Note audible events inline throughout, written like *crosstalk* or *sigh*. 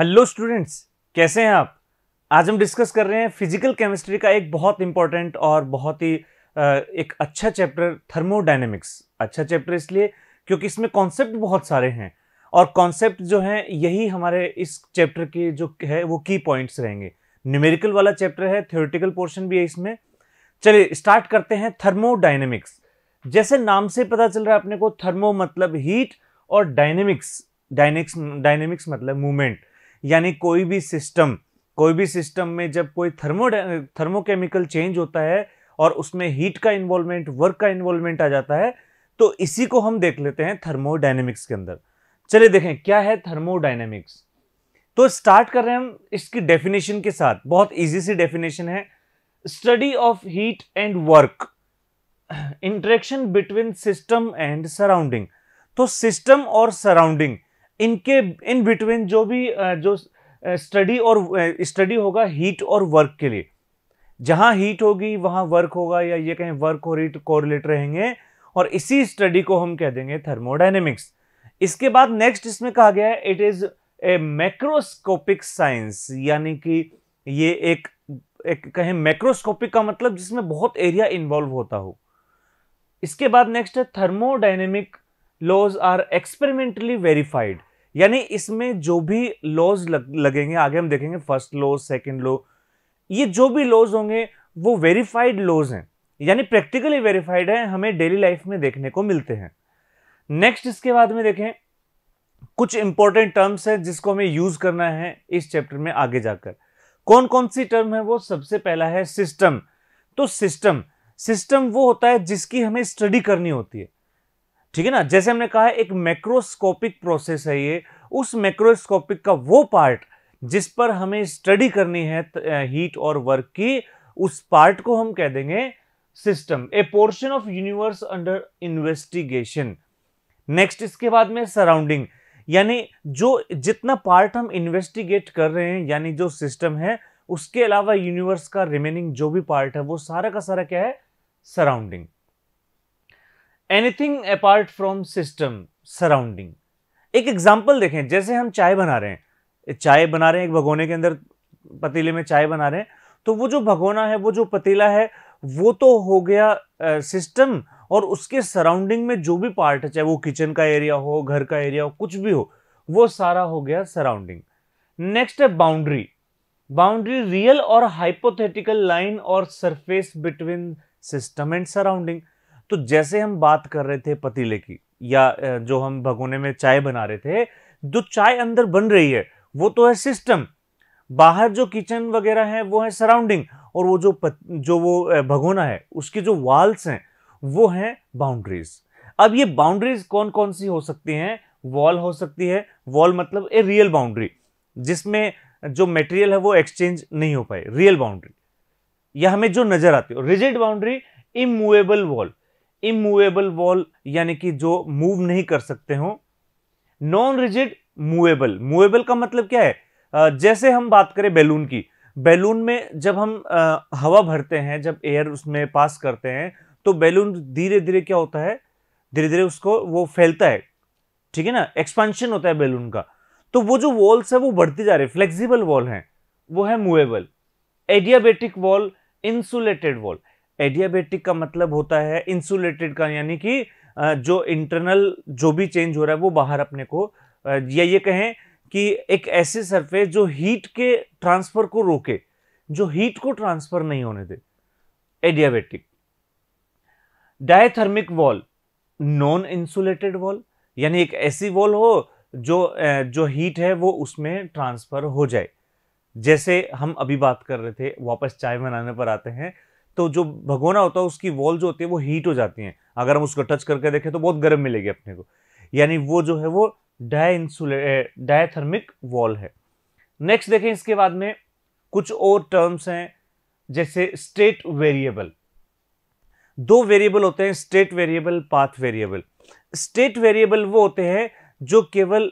hello students कैसे हैं आप आज हम डिस्कस कर रहे हैं फिजिकल केमिस्ट्री का एक बहुत इंपॉर्टेंट और बहुत ही एक अच्छा चैप्टर थर्मोडाइनमिक्स अच्छा चैप्टर इसलिए क्योंकि इसमें कॉन्सेप्ट बहुत सारे हैं और कॉन्सेप्ट जो हैं यही हमारे इस चैप्टर के जो है वो की पॉइंट्स रहेंगे न्यूमेरिकल वाला चैप्टर है थ्योरेटिकल पोर्शन भी है इसमें चलिए स्टार्ट करते हैं थर्मोडाइनमिक्स जैसे नाम से पता चल रहा है अपने को थर्मो मतलब हीट और डायनेमिक्स डायनेक्स डायनेमिक्स मतलब मूवमेंट यानी कोई भी सिस्टम कोई भी सिस्टम में जब कोई थर्मो थर्मोकेमिकल चेंज होता है और उसमें हीट का इन्वॉल्वमेंट वर्क का इन्वॉल्वमेंट आ जाता है तो इसी को हम देख लेते हैं थर्मोडाइनमिक्स के अंदर चलिए देखें क्या है थर्मोडाइनमिक्स तो स्टार्ट कर रहे हैं हम इसकी डेफिनेशन के साथ बहुत इजी सी डेफिनेशन है study of heat and work interaction between system and surrounding तो सिस्टम और सराउंडिंग इनके इन बिटवीन जो भी जो स्टडी और स्टडी होगा हीट और वर्क के लिए जहां हीट होगी वहां वर्क होगा या ये कहें वर्क और हीट कोरिलेट रहेंगे और इसी स्टडी को हम कह देंगे थर्मोडाइनेमिक्स इसके बाद नेक्स्ट इसमें कहा गया है it is a macroscopic science यानी कि ये एक एक कहें मैक्रोस्कोपिक का मतलब जिसमें बहुत एरिया इन्वॉल्व होता हो इसके बाद नेक्स्ट है thermodynamic laws are experimentally verified यानी इसमें जो भी लॉज लग, लगेंगे आगे हम देखेंगे फर्स्ट लॉ सेकंड लॉ ये जो भी लॉज होंगे वो वेरीफाइड लॉज हैं यानी प्रैक्टिकली वेरीफाइड है हमें डेली लाइफ में देखने को मिलते हैं नेक्स्ट इसके बाद में देखें कुछ इंपॉर्टेंट टर्म्स हैं जिसको हमें यूज करना है इस चैप्टर में आगे जाकर कौन कौन सी टर्म है वो सबसे पहला है सिस्टम तो सिस्टम सिस्टम वो होता है जिसकी हमें स्टडी करनी होती है ठीक है ना जैसे हमने कहा है एक मैक्रोस्कोपिक प्रोसेस है ये उस मैक्रोस्कोपिक का वो पार्ट जिस पर हमें स्टडी करनी है हीट और वर्क की उस पार्ट को हम कह देंगे system a portion of universe under investigation next इसके बाद में सराउंडिंग यानी जो जितना पार्ट हम इन्वेस्टिगेट कर रहे हैं यानी जो सिस्टम है उसके अलावा यूनिवर्स का रिमेनिंग जो भी पार्ट है वो सारा का सारा क्या है surrounding anything apart from system surrounding एक एग्जाम्पल देखें जैसे हम चाय बना रहे हैं चाय बना रहे हैं एक भगोने के अंदर पतीले में चाय बना रहे हैं तो वो जो भगोना है वो जो पतीला है वो तो हो गया सिस्टम और उसके सराउंडिंग में जो भी पार्ट है चाहे वो किचन का एरिया हो घर का एरिया हो कुछ भी हो वो सारा हो गया सराउंडिंग नेक्स्ट है बाउंड्री बाउंड्री रियल और हाइपोथेटिकल लाइन और surface between system and surrounding तो जैसे हम बात कर रहे थे पतीले की या जो हम भगोने में चाय बना रहे थे जो चाय अंदर बन रही है वो तो है सिस्टम बाहर जो किचन वगैरह है वो है सराउंडिंग और वो जो पत, जो वो भगोना है उसके जो वॉल्स हैं वो हैं बाउंड्रीज अब ये बाउंड्रीज कौन कौन सी हो सकती हैं वॉल हो सकती है वॉल मतलब ए रियल बाउंड्री जिसमें जो मटेरियल है वो एक्सचेंज नहीं हो पाए रियल बाउंड्री या हमें जो नजर आती हो rigid boundary immovable wall immovable wall यानी कि जो मूव नहीं कर सकते हो नॉन रिजिड मूवेबल मूवेबल का मतलब क्या है जैसे हम बात करें बैलून की बैलून में जब हम हवा भरते हैं जब एयर उसमें पास करते हैं तो बैलून धीरे धीरे क्या होता है धीरे धीरे उसको वो फैलता है ठीक है ना एक्सपेंशन होता है बैलून का तो वो जो वॉल्स है वो बढ़ती जा रही है फ्लेक्सिबल वॉल है वो है movable adiabatic wall insulated wall adiabatic का मतलब होता है इंसुलेटेड का यानी कि जो इंटरनल जो भी चेंज हो रहा है वो बाहर अपने को या ये कहें कि एक ऐसी सरफेस जो हीट के ट्रांसफर को रोके जो हीट को ट्रांसफर नहीं होने दे adiabatic diathermic wall non insulated wall यानी एक ऐसी वॉल हो जो जो हीट है वो उसमें ट्रांसफर हो जाए जैसे हम अभी बात कर रहे थे वापस चाय बनाने पर आते हैं तो जो भगोना होता है उसकी वॉल जो होती है वो हीट हो जाती हैं अगर हम उसको टच करके देखें तो बहुत गर्म मिलेगी अपने को यानी वो जो है वो डाई इंसुले डायथर्मिक वॉल है नेक्स्ट देखें इसके बाद में कुछ और टर्म्स हैं जैसे स्टेट वेरिएबल दो वेरिएबल होते हैं state variable path variable state variable वो होते हैं जो केवल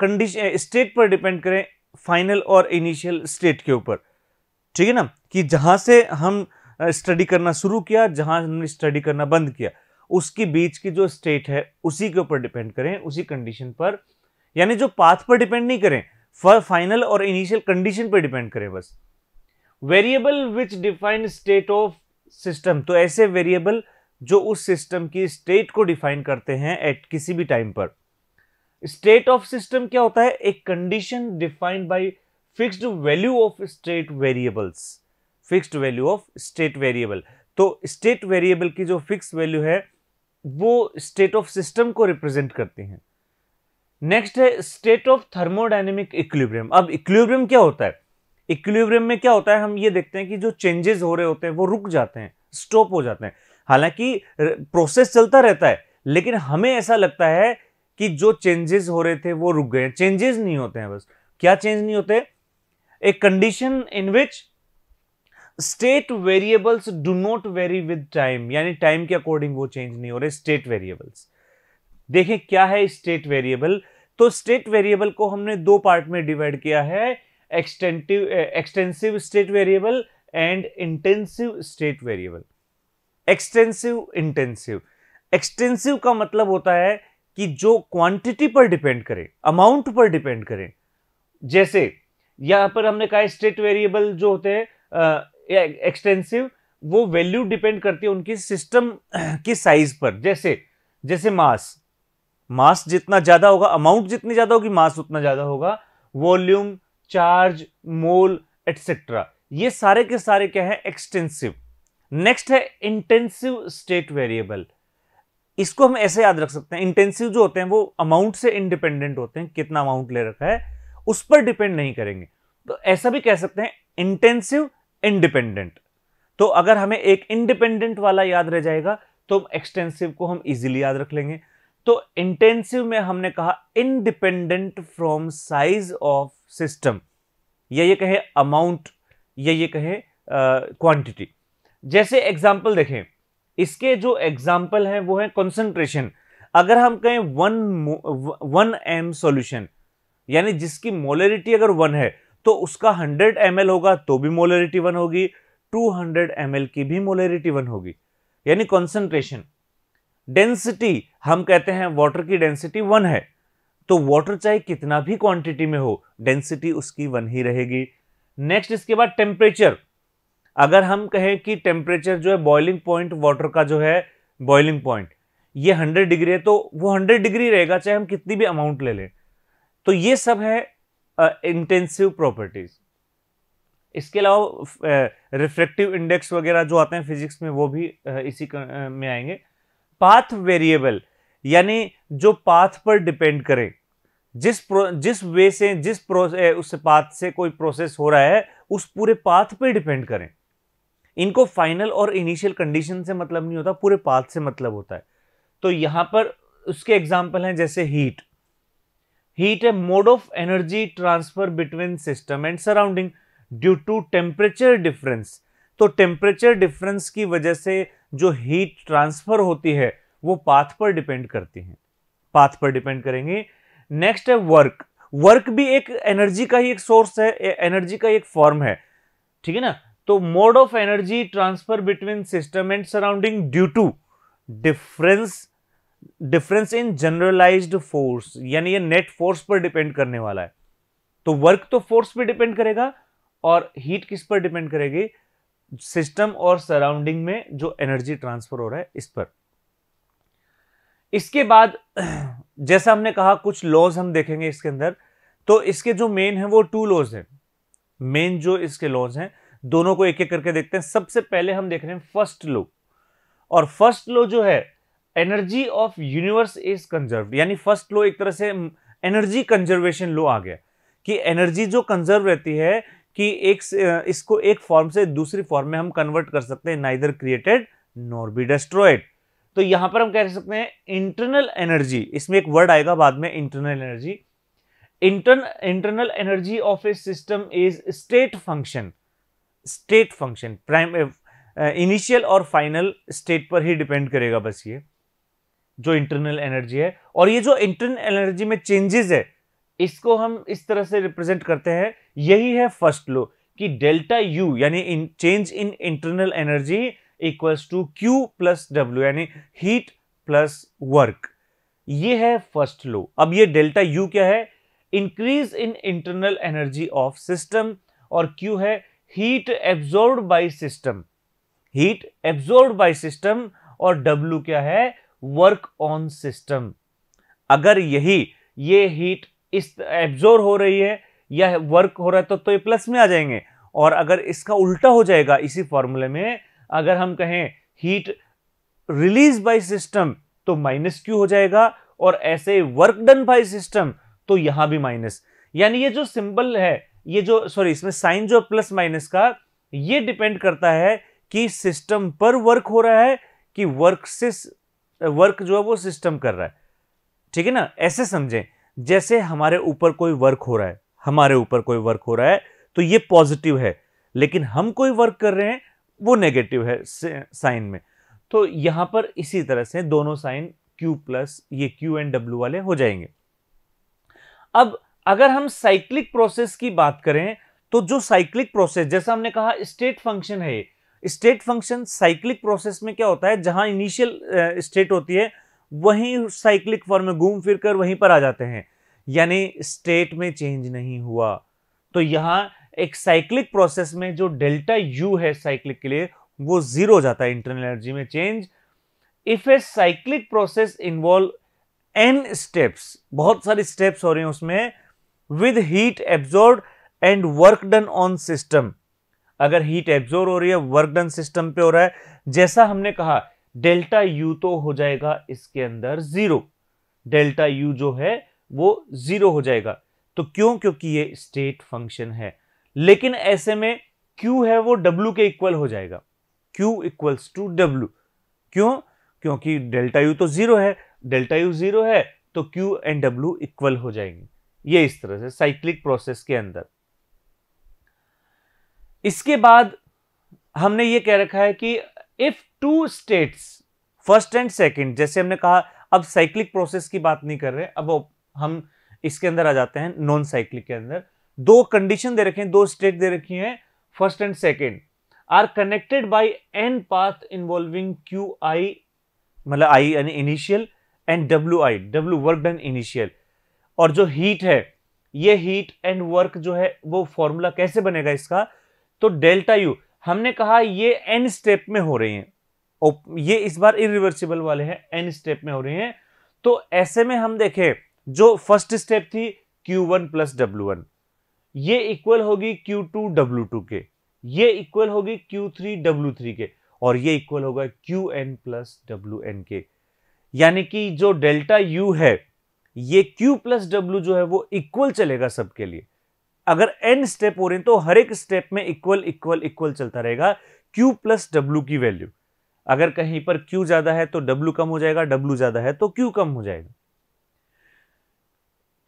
कंडीशन स्टेट पर डिपेंड करें फाइनल और इनिशियल स्टेट के ऊपर ठीक है ना कि जहां से हम स्टडी करना शुरू किया जहाँ हमने स्टडी करना बंद किया उसके बीच की जो स्टेट है उसी के ऊपर डिपेंड करें उसी कंडीशन पर यानी जो पाथ पर डिपेंड नहीं करें फॉर फाइनल और इनिशियल कंडीशन पर डिपेंड करें बस variable which define state of system तो ऐसे वेरिएबल जो उस सिस्टम की स्टेट को डिफाइन करते हैं एट किसी भी टाइम पर स्टेट ऑफ सिस्टम क्या होता है एक condition defined by fixed value of state variables fixed value of state variable तो स्टेट वेरिएबल की जो फिक्स वैल्यू है वो स्टेट ऑफ सिस्टम को रिप्रेजेंट करती हैं नेक्स्ट है स्टेट ऑफ थर्मोडाइनेमिक इक्विलिब्रियम अब इक्विलिब्रियम क्या होता है इक्विलिब्रियम में क्या होता है हम ये देखते हैं कि जो चेंजेस हो रहे होते हैं वो रुक जाते हैं स्टॉप हो जाते हैं हालांकि प्रोसेस चलता रहता है लेकिन हमें ऐसा लगता है कि जो चेंजेस हो रहे थे वो रुक गए चेंजेस नहीं होते हैं बस क्या चेंज नहीं होते a condition in which state variables do not vary with time यानी टाइम के अकॉर्डिंग वो चेंज नहीं हो रहे स्टेट वेरिएबल्स देखें क्या है स्टेट वेरिएबल तो स्टेट वेरिएबल को हमने दो पार्ट में डिवाइड किया है extensive extensive state variable and intensive state variable extensive intensive extensive का मतलब होता है कि जो क्वांटिटी पर डिपेंड करे अमाउंट पर डिपेंड करे जैसे यहां पर हमने कहा स्टेट वेरिएबल जो होते हैं एक्सटेंसिव वो वैल्यू डिपेंड करती है उनकी सिस्टम *clears throat* की साइज पर जैसे जैसे मास मास जितना ज़्यादा होगा अमाउंट जितनी ज़्यादा होगी मास उतना ज़्यादा होगा वॉल्यूम चार्ज मोल एटसेट्रा ये सारे के सारे क्या है एक्सटेंसिव नेक्स्ट है इंटेंसिव स्टेट वेरिएबल इसको हम ऐसे याद रख सकते हैं इंटेंसिव जो होते हैं वो अमाउंट से इंडिपेंडेंट होते हैं कितना अमाउंट ले रखा है उस पर डिपेंड नहीं करेंगे तो ऐसा भी कह सकते हैं इंटेंसिव इंडिपेंडेंट तो अगर हमें एक इंडिपेंडेंट वाला याद रह जाएगा तो एक्सटेंसिव को हम इजीली याद रख लेंगे तो इंटेंसिव में हमने कहा independent from size of system या ये कहे अमाउंट या ये कहे क्वांटिटी जैसे एग्जाम्पल देखें इसके जो एग्जाम्पल हैं वो है कॉन्सेंट्रेशन अगर हम कहें वन वन एम सॉल्यूशन यानी जिसकी मोलरिटी अगर वन है तो उसका 100 एम होगा तो भी मोलरिटी वन होगी 200 एम की भी मोलरिटी वन होगी यानी कॉन्सेंट्रेशन डेंसिटी हम कहते हैं वाटर की डेंसिटी वन है तो वाटर चाहे कितना भी क्वांटिटी में हो डेंसिटी उसकी वन ही रहेगी नेक्स्ट इसके बाद टेम्परेचर अगर हम कहें कि टेम्परेचर जो है बॉइलिंग पॉइंट वाटर का जो है बॉइलिंग पॉइंट ये 100 डिग्री है तो वो 100 डिग्री रहेगा चाहे हम कितनी भी अमाउंट ले लें तो ये सब है इंटेंसिव प्रॉपर्टीज इसके अलावा रिफ्लेक्टिव इंडेक्स वगैरह जो आते हैं फिजिक्स में वो भी इसी में आएंगे पाथ वेरिएबल यानी जो पाथ पर डिपेंड करें जिस प्रो जिस वे से जिस प्रो उस पाथ से कोई प्रोसेस हो रहा है उस पूरे पाथ पे डिपेंड करें इनको फाइनल और इनिशियल कंडीशन से मतलब नहीं होता पूरे पाथ से मतलब होता है तो यहां पर उसके एग्जाम्पल हैं जैसे heat heat a mode of energy transfer between system and surrounding due to temperature difference तो temperature difference की वजह से जो heat transfer होती है वो path पर depend करती हैं path पर depend करेंगे next है work work भी एक energy का ही एक source है energy का ही एक form है ठीक है ना तो mode of energy transfer between system and surrounding due to difference difference in generalised force यानी ये नेट फोर्स पर डिपेंड करने वाला है तो वर्क तो फोर्स पर डिपेंड करेगा और हीट किस पर डिपेंड करेगी सिस्टम और सराउंडिंग में जो एनर्जी ट्रांसफर हो रहा है इस पर इसके बाद जैसा हमने कहा कुछ लॉज हम देखेंगे इसके अंदर तो इसके जो मेन है वो टू लॉज है मेन जो इसके लॉज हैं दोनों को एक एक करके देखते हैं सबसे पहले हम देख रहे हैं फर्स्ट लो और फर्स्ट लो जो है energy of universe is conserve यानी फर्स्ट लो एक तरह से एनर्जी कंजर्वेशन लो आ गया कि एनर्जी जो कंजर्व रहती है कि एक इसको एक फॉर्म से दूसरी फॉर्म में हम कन्वर्ट कर सकते हैं neither created nor be destroyed तो यहां पर हम कह सकते हैं इंटरनल एनर्जी इसमें एक वर्ड आएगा बाद में internal energy internal energy of a system is state function state function prime initial और फाइनल स्टेट पर ही डिपेंड करेगा बस ये जो इंटरनल एनर्जी है और ये जो इंटरनल एनर्जी में चेंजेस है इसको हम इस तरह से रिप्रेजेंट करते हैं यही है फर्स्ट लो कि डेल्टा यू यानी in change in internal energy equals to Q plus W यानी हीट प्लस वर्क ये है फर्स्ट लो अब ये डेल्टा यू क्या है increase in internal energy of system और क्यू है heat absorb by system heat absorb by system और डब्ल्यू क्या है वर्क ऑन सिस्टम अगर यही ये हीट इस एब्जोर हो रही है या वर्क हो रहा है तो, तो ये प्लस में आ जाएंगे और अगर इसका उल्टा हो जाएगा इसी फॉर्मूले में अगर हम कहें हीट रिलीज बाय सिस्टम तो माइनस क्यू हो जाएगा और ऐसे वर्क डन बाय सिस्टम तो यहां भी माइनस यानी ये जो सिंबल है ये जो सॉरी इसमें साइन जो प्लस माइनस का ये डिपेंड करता है कि सिस्टम पर वर्क हो रहा है कि वर्क से वर्क जो है वो सिस्टम कर रहा है ठीक है ना ऐसे समझें जैसे हमारे ऊपर कोई वर्क हो रहा है हमारे ऊपर कोई वर्क हो रहा है तो ये पॉजिटिव है लेकिन हम कोई वर्क कर रहे हैं वो नेगेटिव है साइन में तो यहां पर इसी तरह से दोनों साइन Q प्लस ये Q एंड W वाले हो जाएंगे अब अगर हम साइक्लिक प्रोसेस की बात करें तो जो साइक्लिक प्रोसेस जैसा हमने कहा स्टेट फंक्शन है स्टेट फंक्शन साइक्लिक प्रोसेस में क्या होता है जहां इनिशियल स्टेट होती है वहीं साइक्लिक फॉर्म में घूम फिर कर वहीं पर आ जाते हैं यानी स्टेट में चेंज नहीं हुआ तो यहां एक साइक्लिक प्रोसेस में जो डेल्टा यू है साइक्लिक के लिए वो जीरो हो जाता है इंटरनल एनर्जी में change if a cyclic process involve N steps बहुत सारी स्टेप्स हो रही हैं उसमें with heat absorb and work done on system अगर हीट एब्जोर्व हो रही है वर्क डन सिस्टम पे हो रहा है जैसा हमने कहा डेल्टा यू तो हो जाएगा इसके अंदर जीरो डेल्टा यू जो है वो जीरो हो जाएगा तो क्यों क्योंकि ये स्टेट फंक्शन है लेकिन ऐसे में क्यू है वो डब्ल्यू के इक्वल हो जाएगा क्यू इक्वल्स टू डब्ल्यू क्यों क्योंकि डेल्टा यू तो जीरो है डेल्टा यू जीरो है तो क्यू एंड डब्ल्यू इक्वल हो जाएंगे ये इस तरह से साइक्लिक प्रोसेस के अंदर इसके बाद हमने ये कह रखा है कि if two states first and second जैसे हमने कहा अब साइक्लिक प्रोसेस की बात नहीं कर रहे अब हम इसके अंदर आ जाते हैं नॉन साइक्लिक के अंदर दो कंडीशन दे रखे हैं दो स्टेट दे रखी हैं first and second are connected by an path involving Q I मतलब आई यानी initial and W I W work done initial और जो हीट है ये हीट एंड वर्क जो है वो फॉर्मूला कैसे बनेगा इसका तो डेल्टा यू हमने कहा ये एन स्टेप में हो रही हैं ये इस बार इरिवर्सिबल वाले हैं एन स्टेप में हो रही हैं तो ऐसे में हम देखें जो फर्स्ट स्टेप थी Q1 वन प्लस डब्ल्यू ये इक्वल होगी Q2 W2 के ये इक्वल होगी Q3 W3 के और ये इक्वल होगा क्यू एन प्लस डब्ल्यू के यानी कि जो डेल्टा U है ये Q प्लस डब्ल्यू जो है वो इक्वल चलेगा सबके लिए अगर एन स्टेप हो रहे हैं तो हर एक स्टेप में इक्वल इक्वल इक्वल चलता रहेगा क्यू प्लस डब्ल्यू की वैल्यू अगर कहीं पर क्यू ज्यादा है तो डब्ल्यू कम हो जाएगा डब्ल्यू ज्यादा है तो क्यू कम हो जाएगा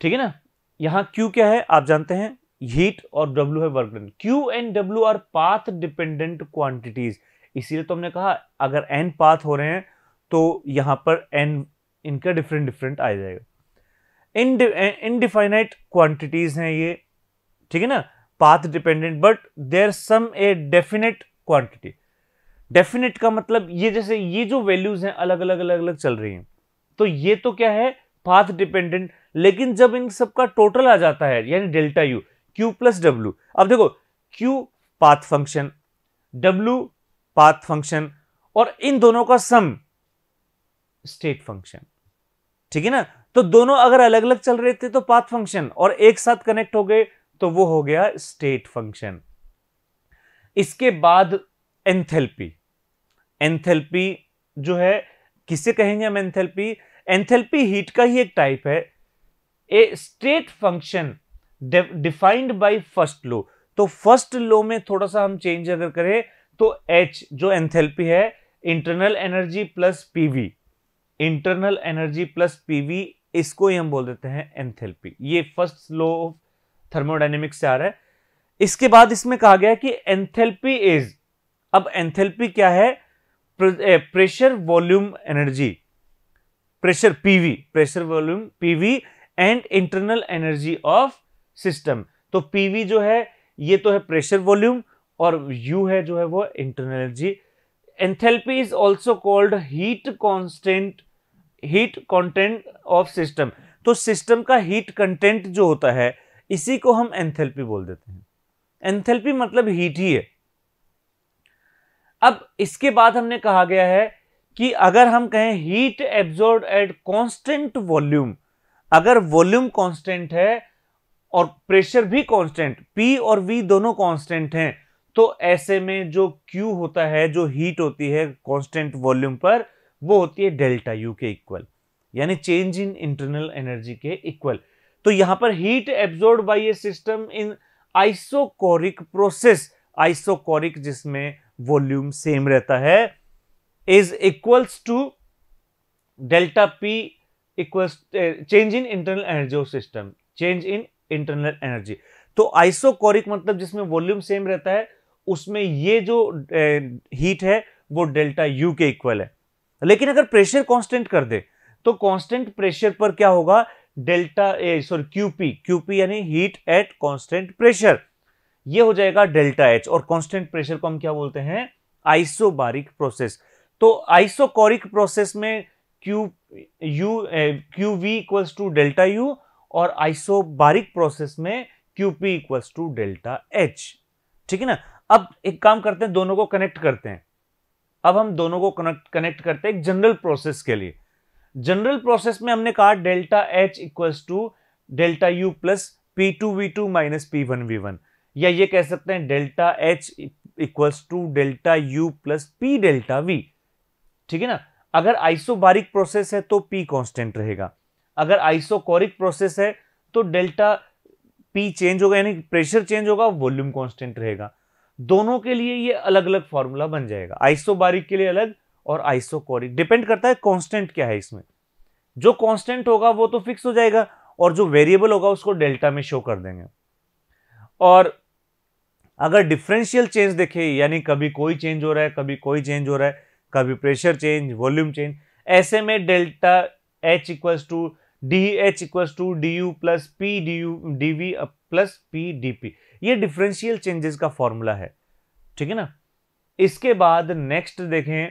ठीक है ना यहां क्यू क्या है आप जानते हैं हीट और डब्ल्यू है work done Q and W are path dependent quantities इसीलिए तो हमने कहा अगर एन पाथ हो रहे हैं तो यहां पर एन इनका डिफरेंट डिफरेंट आ जाएगा इनडिफाइनाइट क्वांटिटीज हैं ये ठीक है ना path dependent but there some a definite quantity definite का मतलब ये जैसे ये जो वैल्यूज हैं अलग अलग अलग अलग चल रही हैं तो ये तो क्या है पाथ डिपेंडेंट लेकिन जब इन सबका टोटल आ जाता है यानी delta U Q plus W अब देखो Q path function W path function और इन दोनों का सम स्टेट फंक्शन ठीक है ना तो दोनों अगर अलग अलग चल रहे थे तो पाथ फंक्शन और एक साथ कनेक्ट हो गए तो वो हो गया स्टेट फंक्शन इसके बाद एंथेल्पी एंथेल्पी जो है किसे कहेंगे हम एंथेल्पी एंथेल्पी हीट का ही एक टाइप है a state function defined by first law तो फर्स्ट लो में थोड़ा सा हम चेंज अगर करें तो एच जो एंथेल्पी है internal energy plus PV internal energy plus PV इसको ही हम बोल देते हैं एंथेल्पी ये फर्स्ट लो ऑफ थर्मोडाइनेमिक्स से आ रहा है इसके बाद इसमें कहा गया कि एंथेल्पी इज अब एंथेल्पी क्या है pressure volume energy pressure PV pressure volume PV and internal energy of system तो पीवी जो है ये तो है प्रेशर वॉल्यूम और यू है जो है वो internal energy enthalpy is also called heat constant heat content of system तो सिस्टम का हीट कंटेंट जो होता है इसी को हम एंथेल्पी बोल देते हैं एंथेल्पी मतलब हीट ही है अब इसके बाद हमने कहा गया है कि अगर हम कहें heat absorb at constant volume अगर वॉल्यूम कांस्टेंट है और प्रेशर भी कांस्टेंट पी और वी दोनों कांस्टेंट हैं तो ऐसे में जो क्यू होता है जो हीट होती है कांस्टेंट वॉल्यूम पर वो होती है डेल्टा यू के इक्वल यानी चेंज इन इंटरनल एनर्जी के इक्वल तो यहां पर heat absorb by a system in isochoric process isochoric जिसमें वॉल्यूम सेम रहता है is equals to delta P equals change in internal energy of system change in internal energy तो isochoric मतलब जिसमें वॉल्यूम सेम रहता है उसमें ये जो हीट eh, है वो डेल्टा यू के इक्वल है लेकिन अगर प्रेशर कांस्टेंट कर दे तो कांस्टेंट प्रेशर पर क्या होगा delta a sorry QP QP यानी हीट एट कांस्टेंट प्रेशर ये हो जाएगा डेल्टा एच और कांस्टेंट प्रेशर को हम क्या बोलते हैं आइसोबारिक प्रोसेस तो आइसोकोरिक प्रोसेस में Q U Q V equals to delta U और आइसोबारिक प्रोसेस में QP equals to delta H ठीक है ना अब एक काम करते हैं दोनों को कनेक्ट करते हैं अब हम दोनों को कनेक्ट कनेक्ट करते हैं एक जनरल प्रोसेस के लिए जनरल प्रोसेस में हमने कहा delta H equals to delta U plus P two V two minus P one V one या ये कह सकते हैं delta H equals to delta U plus P delta V ठीक है ना अगर आइसोबारिक प्रोसेस है तो पी कांस्टेंट रहेगा अगर आइसोकोरिक प्रोसेस है तो डेल्टा पी चेंज होगा यानी प्रेशर चेंज होगा वॉल्यूम कांस्टेंट रहेगा दोनों के लिए ये अलग अलग फॉर्मूला बन जाएगा आइसोबारिक के लिए अलग और आइसोकोरिक डिपेंड करता है कांस्टेंट क्या है इसमें जो कांस्टेंट होगा वो तो फिक्स हो जाएगा और जो वेरिएबल होगा उसको डेल्टा में शो कर देंगे और अगर डिफरेंशियल चेंज देखे यानी कभी कोई चेंज हो रहा है कभी कोई चेंज हो रहा है कभी प्रेशर चेंज वॉल्यूम चेंज ऐसे में delta H equals to D H equals to D U plus P D U D V plus P D P ये डिफरेंशियल चेंजेस का फॉर्मूला है ठीक है ना इसके बाद नेक्स्ट देखें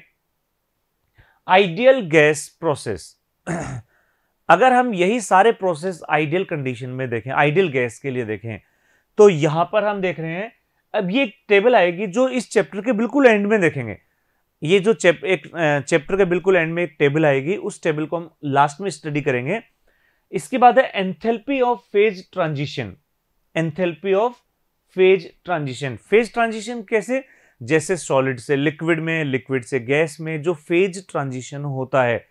आइडियल गैस प्रोसेस *clears throat* अगर हम यही सारे प्रोसेस आइडियल कंडीशन में देखें आइडियल गैस के लिए देखें तो यहां पर हम देख रहे हैं अब ये एक टेबल आएगी जो इस चैप्टर के बिल्कुल एंड में देखेंगे ये जो चैप एक चैप्टर के बिल्कुल एंड में एक टेबल आएगी उस टेबल को हम लास्ट में स्टडी करेंगे इसके बाद है enthalpy of phase transition enthalpy of phase transition phase transition कैसे जैसे सॉलिड से लिक्विड में लिक्विड से गैस में जो फेज ट्रांजिशन होता है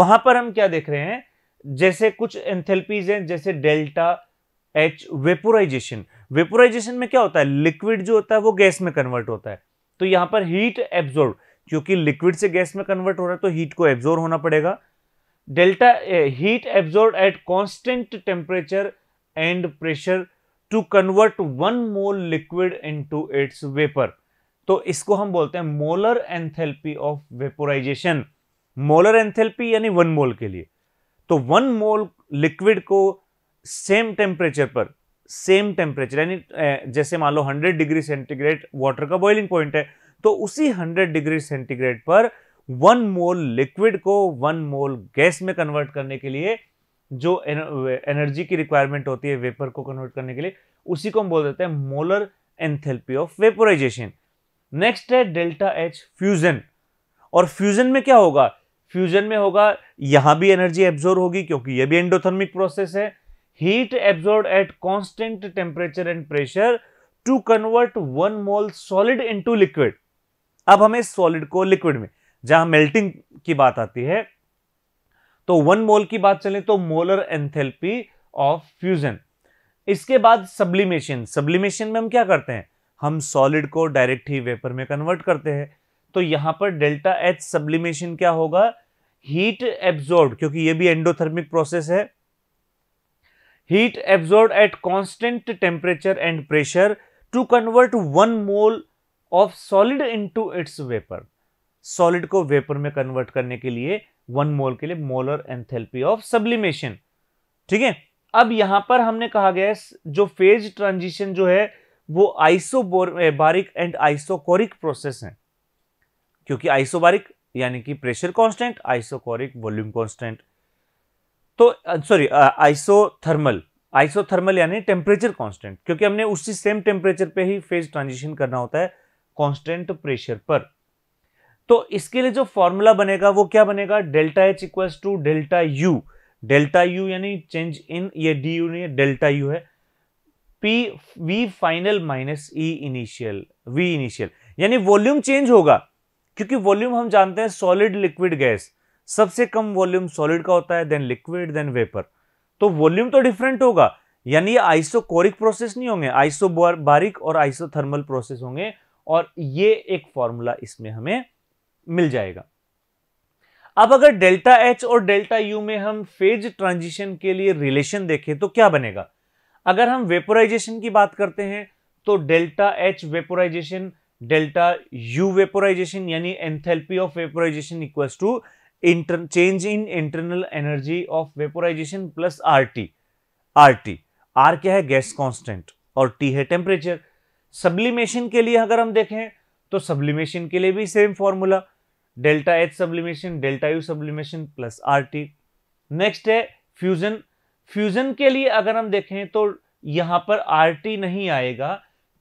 वहां पर हम क्या देख रहे हैं जैसे कुछ एंथेल्पीज हैं जैसे डेल्टा एच वेपोराइजेशन वेपोराइजेशन में क्या होता है लिक्विड जो होता है वो गैस में कन्वर्ट होता है तो यहां पर हीट एब्जॉर्ब क्योंकि लिक्विड से गैस में कन्वर्ट हो रहा है तो हीट को एब्जॉर्ब होना पड़ेगा delta heat absorb at constant temperature and pressure to convert one mole liquid into its vapour तो इसको हम बोलते हैं molar enthalpy of vaporisation molar enthalpy यानी वन मोल के लिए तो वन मोल लिक्विड को सेम टेम्परेचर पर सेम टेम्परेचर यानी जैसे मान लो 100 डिग्री सेंटीग्रेड वाटर का बॉइलिंग पॉइंट है तो उसी 100 डिग्री सेंटीग्रेड पर वन मोल लिक्विड को वन मोल गैस में कन्वर्ट करने के लिए जो एनर्जी की रिक्वायरमेंट होती है वेपर को कन्वर्ट करने के लिए उसी को हम बोल देते हैं molar enthalpy of vaporisation next है डेल्टा एच फ्यूजन और फ्यूजन में क्या होगा फ्यूजन में होगा यहां भी एनर्जी एब्जॉर्व होगी क्योंकि यह भी एंडोथर्मिक प्रोसेस है heat absorb at constant temperature and pressure to convert one mole solid into liquid अब हमें सॉलिड को लिक्विड में जहां मेल्टिंग की बात आती है तो वन मोल की बात चले तो मोलर एंथेल्पी ऑफ फ्यूजन इसके बाद सब्लिमेशन सब्लिमेशन में हम क्या करते हैं हम सॉलिड को डायरेक्ट ही वेपर में कन्वर्ट करते हैं तो यहाँ पर डेल्टा एच सब्लिमेशन क्या होगा हीट एब्जॉर्ब क्योंकि ये भी एंडोथर्मिक प्रोसेस है heat absorb at constant temperature and pressure to convert one mole of solid into its vapour solid को वेपर में कन्वर्ट करने के लिए वन मोल के लिए मोलर एंथेल्पी ऑफ सब्लिमेशन ठीक है अब यहां पर हमने कहा गया जो फेज ट्रांजिशन जो है वो बारिक एंड आइसोकोरिक प्रोसेस हैं क्योंकि आइसोबारिक यानी कि pressure constant isochoric volume constant तो सॉरी आइसोथर्मल आइसोथर्मल यानी टेम्परेचर कांस्टेंट क्योंकि हमने उसी सेम टेम्परेचर पे ही फेज ट्रांजिशन करना होता है कांस्टेंट प्रेशर पर तो इसके लिए जो फॉर्मूला बनेगा वो क्या बनेगा delta H equals to delta U delta U यानी चेंज इन ये डी यू नहीं डेल्टा यू है P V final minus E initial V initial यानी वॉल्यूम चेंज होगा क्योंकि वॉल्यूम हम जानते हैं सॉलिड लिक्विड गैस सबसे कम वॉल्यूम सॉलिड का होता है देन लिक्विड देन वेपर तो वॉल्यूम तो डिफरेंट होगा यानी ये आइसोकोरिक प्रोसेस नहीं होंगे आइसो बारिक और आइसोथर्मल प्रोसेस होंगे और ये एक फॉर्मूला इसमें हमें मिल जाएगा अब अगर डेल्टा एच और डेल्टा यू में हम फेज ट्रांजिशन के लिए रिलेशन देखें तो क्या बनेगा अगर हम वेपोराइजेशन की बात करते हैं तो delta H vaporisation delta U vaporisation यानी enthalpy of vaporisation equals to inter change in internal energy of vaporisation plus R T R T R क्या है गैस कांस्टेंट और टी है टेम्परेचर सब्लिमेशन के लिए अगर हम देखें तो सब्लिमेशन के लिए भी same formula delta H sublimation delta U sublimation plus R T next है फ्यूजन फ्यूजन के लिए अगर हम देखें तो यहां पर आर टी नहीं आएगा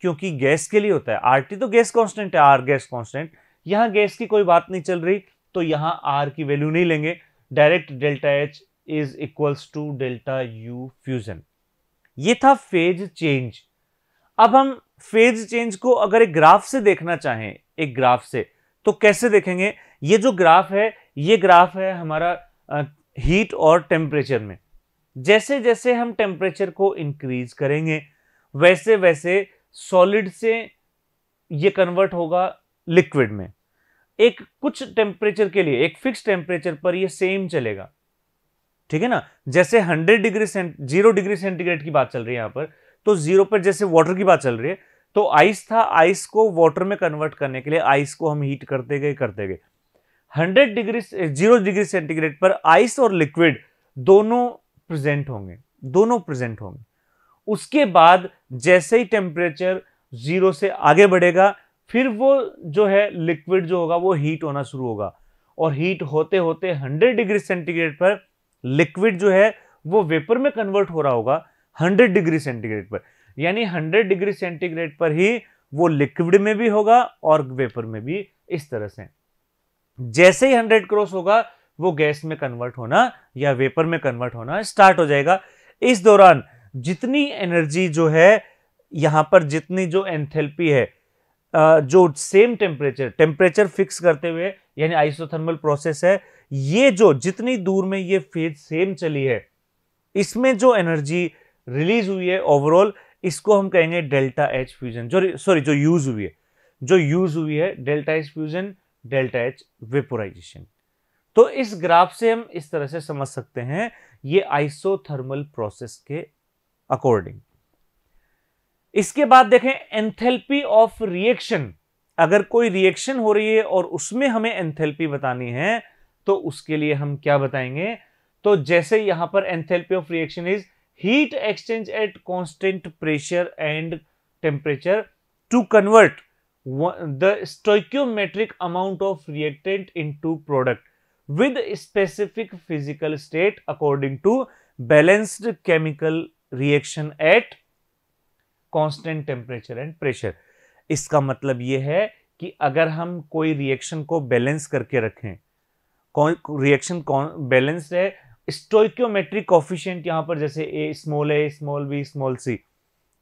क्योंकि गैस के लिए होता है आर टी तो गैस कांस्टेंट है आर गैस कांस्टेंट यहां गैस की कोई बात नहीं चल रही तो यहां आर की वैल्यू नहीं लेंगे direct delta H is equals to delta U fusion ये था फेज चेंज अब हम फेज चेंज को अगर एक ग्राफ से देखना चाहें एक ग्राफ से तो कैसे देखेंगे ये जो ग्राफ है ये ग्राफ है हमारा हीट और टेम्परेचर में जैसे जैसे हम टेम्परेचर को इंक्रीज करेंगे वैसे वैसे सॉलिड से ये कन्वर्ट होगा लिक्विड में एक कुछ टेम्परेचर के लिए एक फिक्स टेम्परेचर पर ये सेम चलेगा ठीक है ना जैसे 100 degree cent zero degree centigrade की बात चल रही है यहां पर तो जीरो पर जैसे वाटर की बात चल रही है तो आइस था आइस को वाटर में कन्वर्ट करने के लिए आइस को हम हीट करते गए करते गए 100 डिग्री जीरो डिग्री सेंटीग्रेड पर आइस और लिक्विड दोनों प्रेजेंट होंगे दोनों प्रेजेंट होंगे उसके बाद जैसे ही टेम्परेचर जीरो से आगे बढ़ेगा फिर वो जो है लिक्विड जो होगा वो हीट होना शुरू होगा और हीट होते होते 100 डिग्री सेंटीग्रेड पर लिक्विड जो है वो वेपर में कन्वर्ट हो रहा होगा 100 डिग्री सेंटीग्रेड पर यानी 100 डिग्री सेंटीग्रेड पर ही वो लिक्विड में भी होगा और वेपर में भी इस तरह से जैसे ही 100 क्रॉस होगा वो गैस में कन्वर्ट होना या वेपर में कन्वर्ट होना स्टार्ट हो जाएगा इस दौरान जितनी एनर्जी जो है यहां पर जितनी जो एंथेल्पी है जो सेम टेम्परेचर टेम्परेचर फिक्स करते हुए यानी आइसोथर्मल प्रोसेस है ये जो जितनी दूर में ये फेज सेम चली है इसमें जो एनर्जी रिलीज हुई है ओवरऑल इसको हम कहेंगे डेल्टा एच फ्यूजन जो सॉरी जो यूज हुई है जो यूज हुई है delta H fusion delta H vaporisation तो इस ग्राफ से हम इस तरह से समझ सकते हैं ये आइसोथर्मल प्रोसेस के अकॉर्डिंग इसके बाद देखें एंथेल्पी ऑफ रिएक्शन अगर कोई रिएक्शन हो रही है और उसमें हमें एंथेल्पी बतानी है तो उसके लिए हम क्या बताएंगे तो जैसे यहां पर enthalpy of reaction is heat exchange at constant pressure and temperature to convert the stoichiometric amount of reactant into product with specific physical state according to balanced chemical reaction at constant temperature and pressure इसका मतलब यह है कि अगर हम कोई reaction को balance करके रखें कौन रिएक्शन कौन बैलेंस है स्टोइक्योमेट्रिक कॉफिशियंट यहां पर जैसे a small a small B small C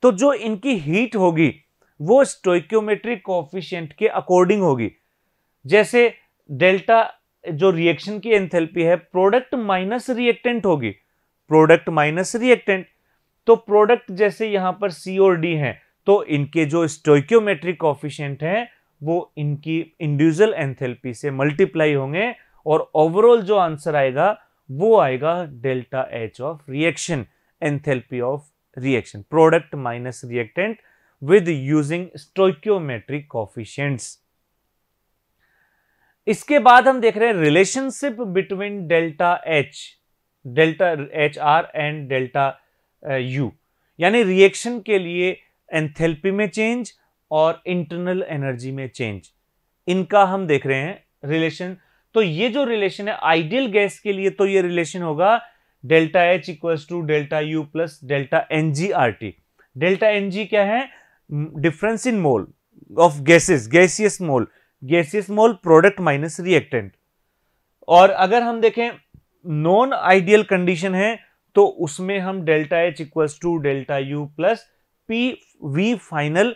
तो जो इनकी हीट होगी वो स्टोइक्योमेट्रिक कॉफिशियंट के अकॉर्डिंग होगी जैसे डेल्टा जो रिएक्शन की एंथेल्पी है प्रोडक्ट माइनस रिएक्टेंट होगी प्रोडक्ट माइनस रिएक्टेंट तो प्रोडक्ट जैसे यहां पर सी और डी हैं तो इनके जो स्टोक्योमेट्रिक ऑफिशियंट हैं वो इनकी इंडिविजुअल एंथेल्पी से मल्टीप्लाई होंगे और ओवरऑल जो आंसर आएगा वो आएगा delta H of reaction enthalpy of reaction product minus reactant with using stoichiometric coefficients इसके बाद हम देख रहे हैं relationship between delta H delta H R and delta U यानी रिएक्शन के लिए एंथेल्पी में चेंज और इंटरनल एनर्जी में चेंज इनका हम देख रहे हैं रिलेशन तो ये जो रिलेशन है आइडियल गैस के लिए तो ये रिलेशन होगा delta H equals to delta U plus delta N G R T delta N G क्या है difference in mole of gases gaseous mole gaseous mole product minus reactant और अगर हम देखें नॉन आइडियल कंडीशन है तो उसमें हम delta H equals to delta U plus P V final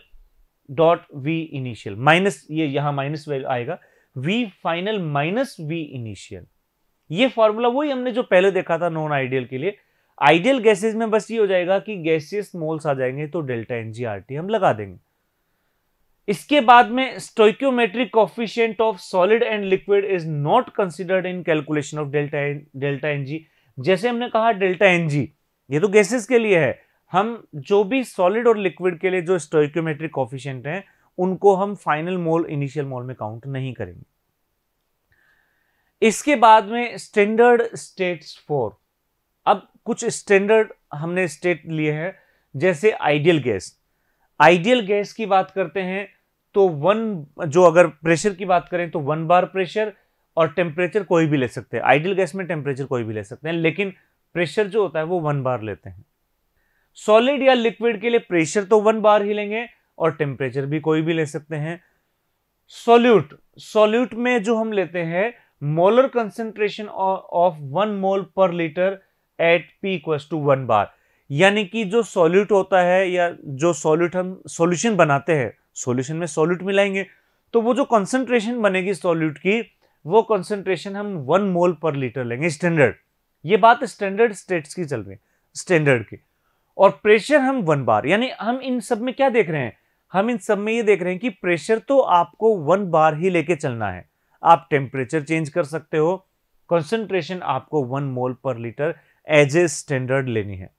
dot V initial minus ये यहां माइनस वैल्यू आएगा V final minus V initial ये फॉर्मूला वही हमने जो पहले देखा था नॉन आइडियल के लिए आइडियल गैसेज में बस ये हो जाएगा कि गैसियस मोल्स आ जाएंगे तो डेल्टा एनजीआरटी हम लगा देंगे इसके बाद में stoichiometric coefficient of solid and liquid is not considered in calculation of delta delta NG जैसे हमने कहा डेल्टा एनजी ये तो गैसेस के लिए है हम जो भी सॉलिड और लिक्विड के लिए जो स्टोइक्योमेट्रिक कॉफिशियंट हैं उनको हम फाइनल मोल इनिशियल मोल में काउंट नहीं करेंगे इसके बाद में स्टैंडर्ड स्टेट्स फॉर अब कुछ स्टैंडर्ड हमने स्टेट लिए हैं जैसे आइडियल गैस आइडियल गैस की बात करते हैं तो वन जो अगर प्रेशर की बात करें तो वन बार प्रेशर और टेम्परेचर कोई भी ले सकते हैं आइडियल गैस में टेम्परेचर कोई भी ले सकते हैं लेकिन प्रेशर जो होता है वो वन बार लेते हैं सॉलिड या लिक्विड के लिए प्रेशर तो वन बार ही लेंगे और टेम्परेचर भी कोई भी ले सकते हैं सॉल्यूट सॉल्यूट में जो हम लेते हैं molar concentration of one mole per litre at P equal to one bar यानी कि जो सॉल्यूट होता है या जो सॉल्यूट हम सॉल्यूशन बनाते हैं सॉल्यूशन में सॉल्यूट मिलाएंगे तो वो जो कॉन्सेंट्रेशन बनेगी सॉल्यूट की वो कॉन्सेंट्रेशन हम वन मोल पर लीटर लेंगे स्टैंडर्ड ये बात स्टैंडर्ड स्टेट्स की चल रही है स्टैंडर्ड की और प्रेशर हम वन बार यानी हम इन सब में क्या देख रहे हैं हम इन सब में ये देख रहे हैं कि प्रेशर तो आपको वन बार ही लेके चलना है आप टेम्परेचर चेंज कर सकते हो कॉन्सेंट्रेशन आपको one mole per litre as a standard लेनी है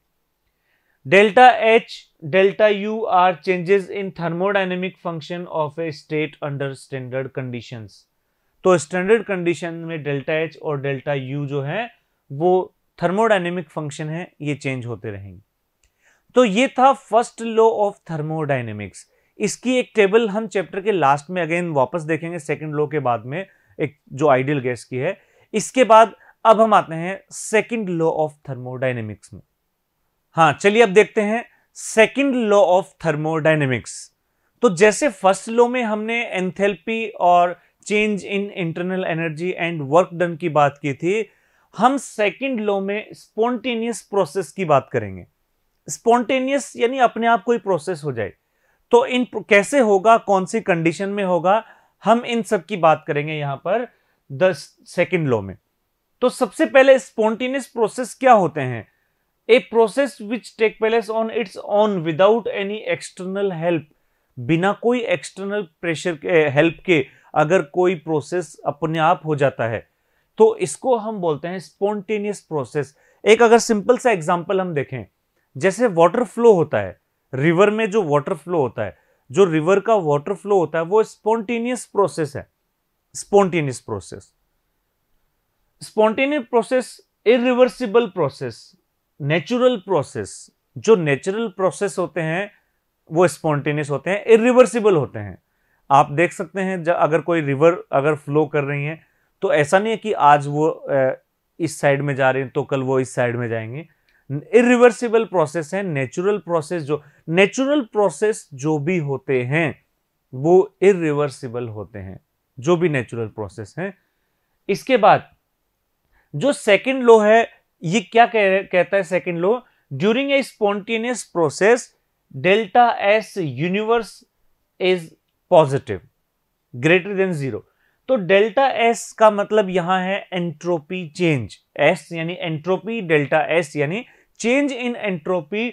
delta H delta U are changes in thermodynamic function of a state under standard condition तो स्टैंडर्ड कंडीशन में डेल्टा एच और डेल्टा यू जो है वो थर्मोडाइनेमिक फंक्शन है ये चेंज होते रहेंगे तो ये था फर्स्ट लॉ ऑफ थर्मोडाइनेमिक्स इसकी एक टेबल हम चैप्टर के लास्ट में अगेन वापस देखेंगे सेकेंड लॉ के बाद में एक जो आइडियल गैस की है इसके बाद अब हम आते हैं सेकेंड लॉ ऑफ थर्मोडाइनेमिक्स में हाँ चलिए अब देखते हैं सेकंड लॉ ऑफ थर्मोडाइनेमिक्स तो जैसे फर्स्ट लॉ में हमने एंथेल्पी और change in internal energy and work done की बात की थी हम सेकंड लॉ में स्पॉन्टेनियस प्रोसेस की बात करेंगे स्पॉन्टेनियस यानी अपने आप कोई प्रोसेस हो जाए तो इन कैसे होगा कौन सी कंडीशन में होगा हम इन सब की बात करेंगे यहां पर द सेकेंड लॉ में तो सबसे पहले स्पॉन्टेनियस प्रोसेस क्या होते हैं a process which take place on its on without any external help बिना कोई एक्सटर्नल प्रेशर के हेल्प के अगर कोई प्रोसेस अपने आप हो जाता है तो इसको हम बोलते हैं स्पॉन्टेनियस प्रोसेस एक अगर सिंपल सा एग्जांपल हम देखें जैसे वाटर फ्लो होता है रिवर में जो वाटर फ्लो होता है जो रिवर का वाटर फ्लो होता है वो स्पॉन्टेनियस प्रोसेस है spontaneous process spontaneous process irreversible process natural process जो नेचुरल प्रोसेस होते हैं वो स्पॉन्टेनियस होते हैं इरिवर्सिबल होते हैं आप देख सकते हैं जब अगर कोई रिवर अगर फ्लो कर रही है तो ऐसा नहीं है कि आज वो इस साइड में जा रहे हैं तो कल वो इस साइड में जाएंगे इरिवर्सिबल प्रोसेस है नेचुरल प्रोसेस जो नेचुरल प्रोसेस जो भी होते हैं वो इरिवर्सिबल होते हैं जो भी नेचुरल प्रोसेस हैं इसके बाद जो सेकंड लॉ है ये क्या कह, कहता है second law during a spontaneous process delta S universe is positive greater than zero तो डेल्टा एस का मतलब यहां है एंट्रोपी चेंज एस यानी एंट्रोपी डेल्टा एस यानी चेंज इन एंट्रोपी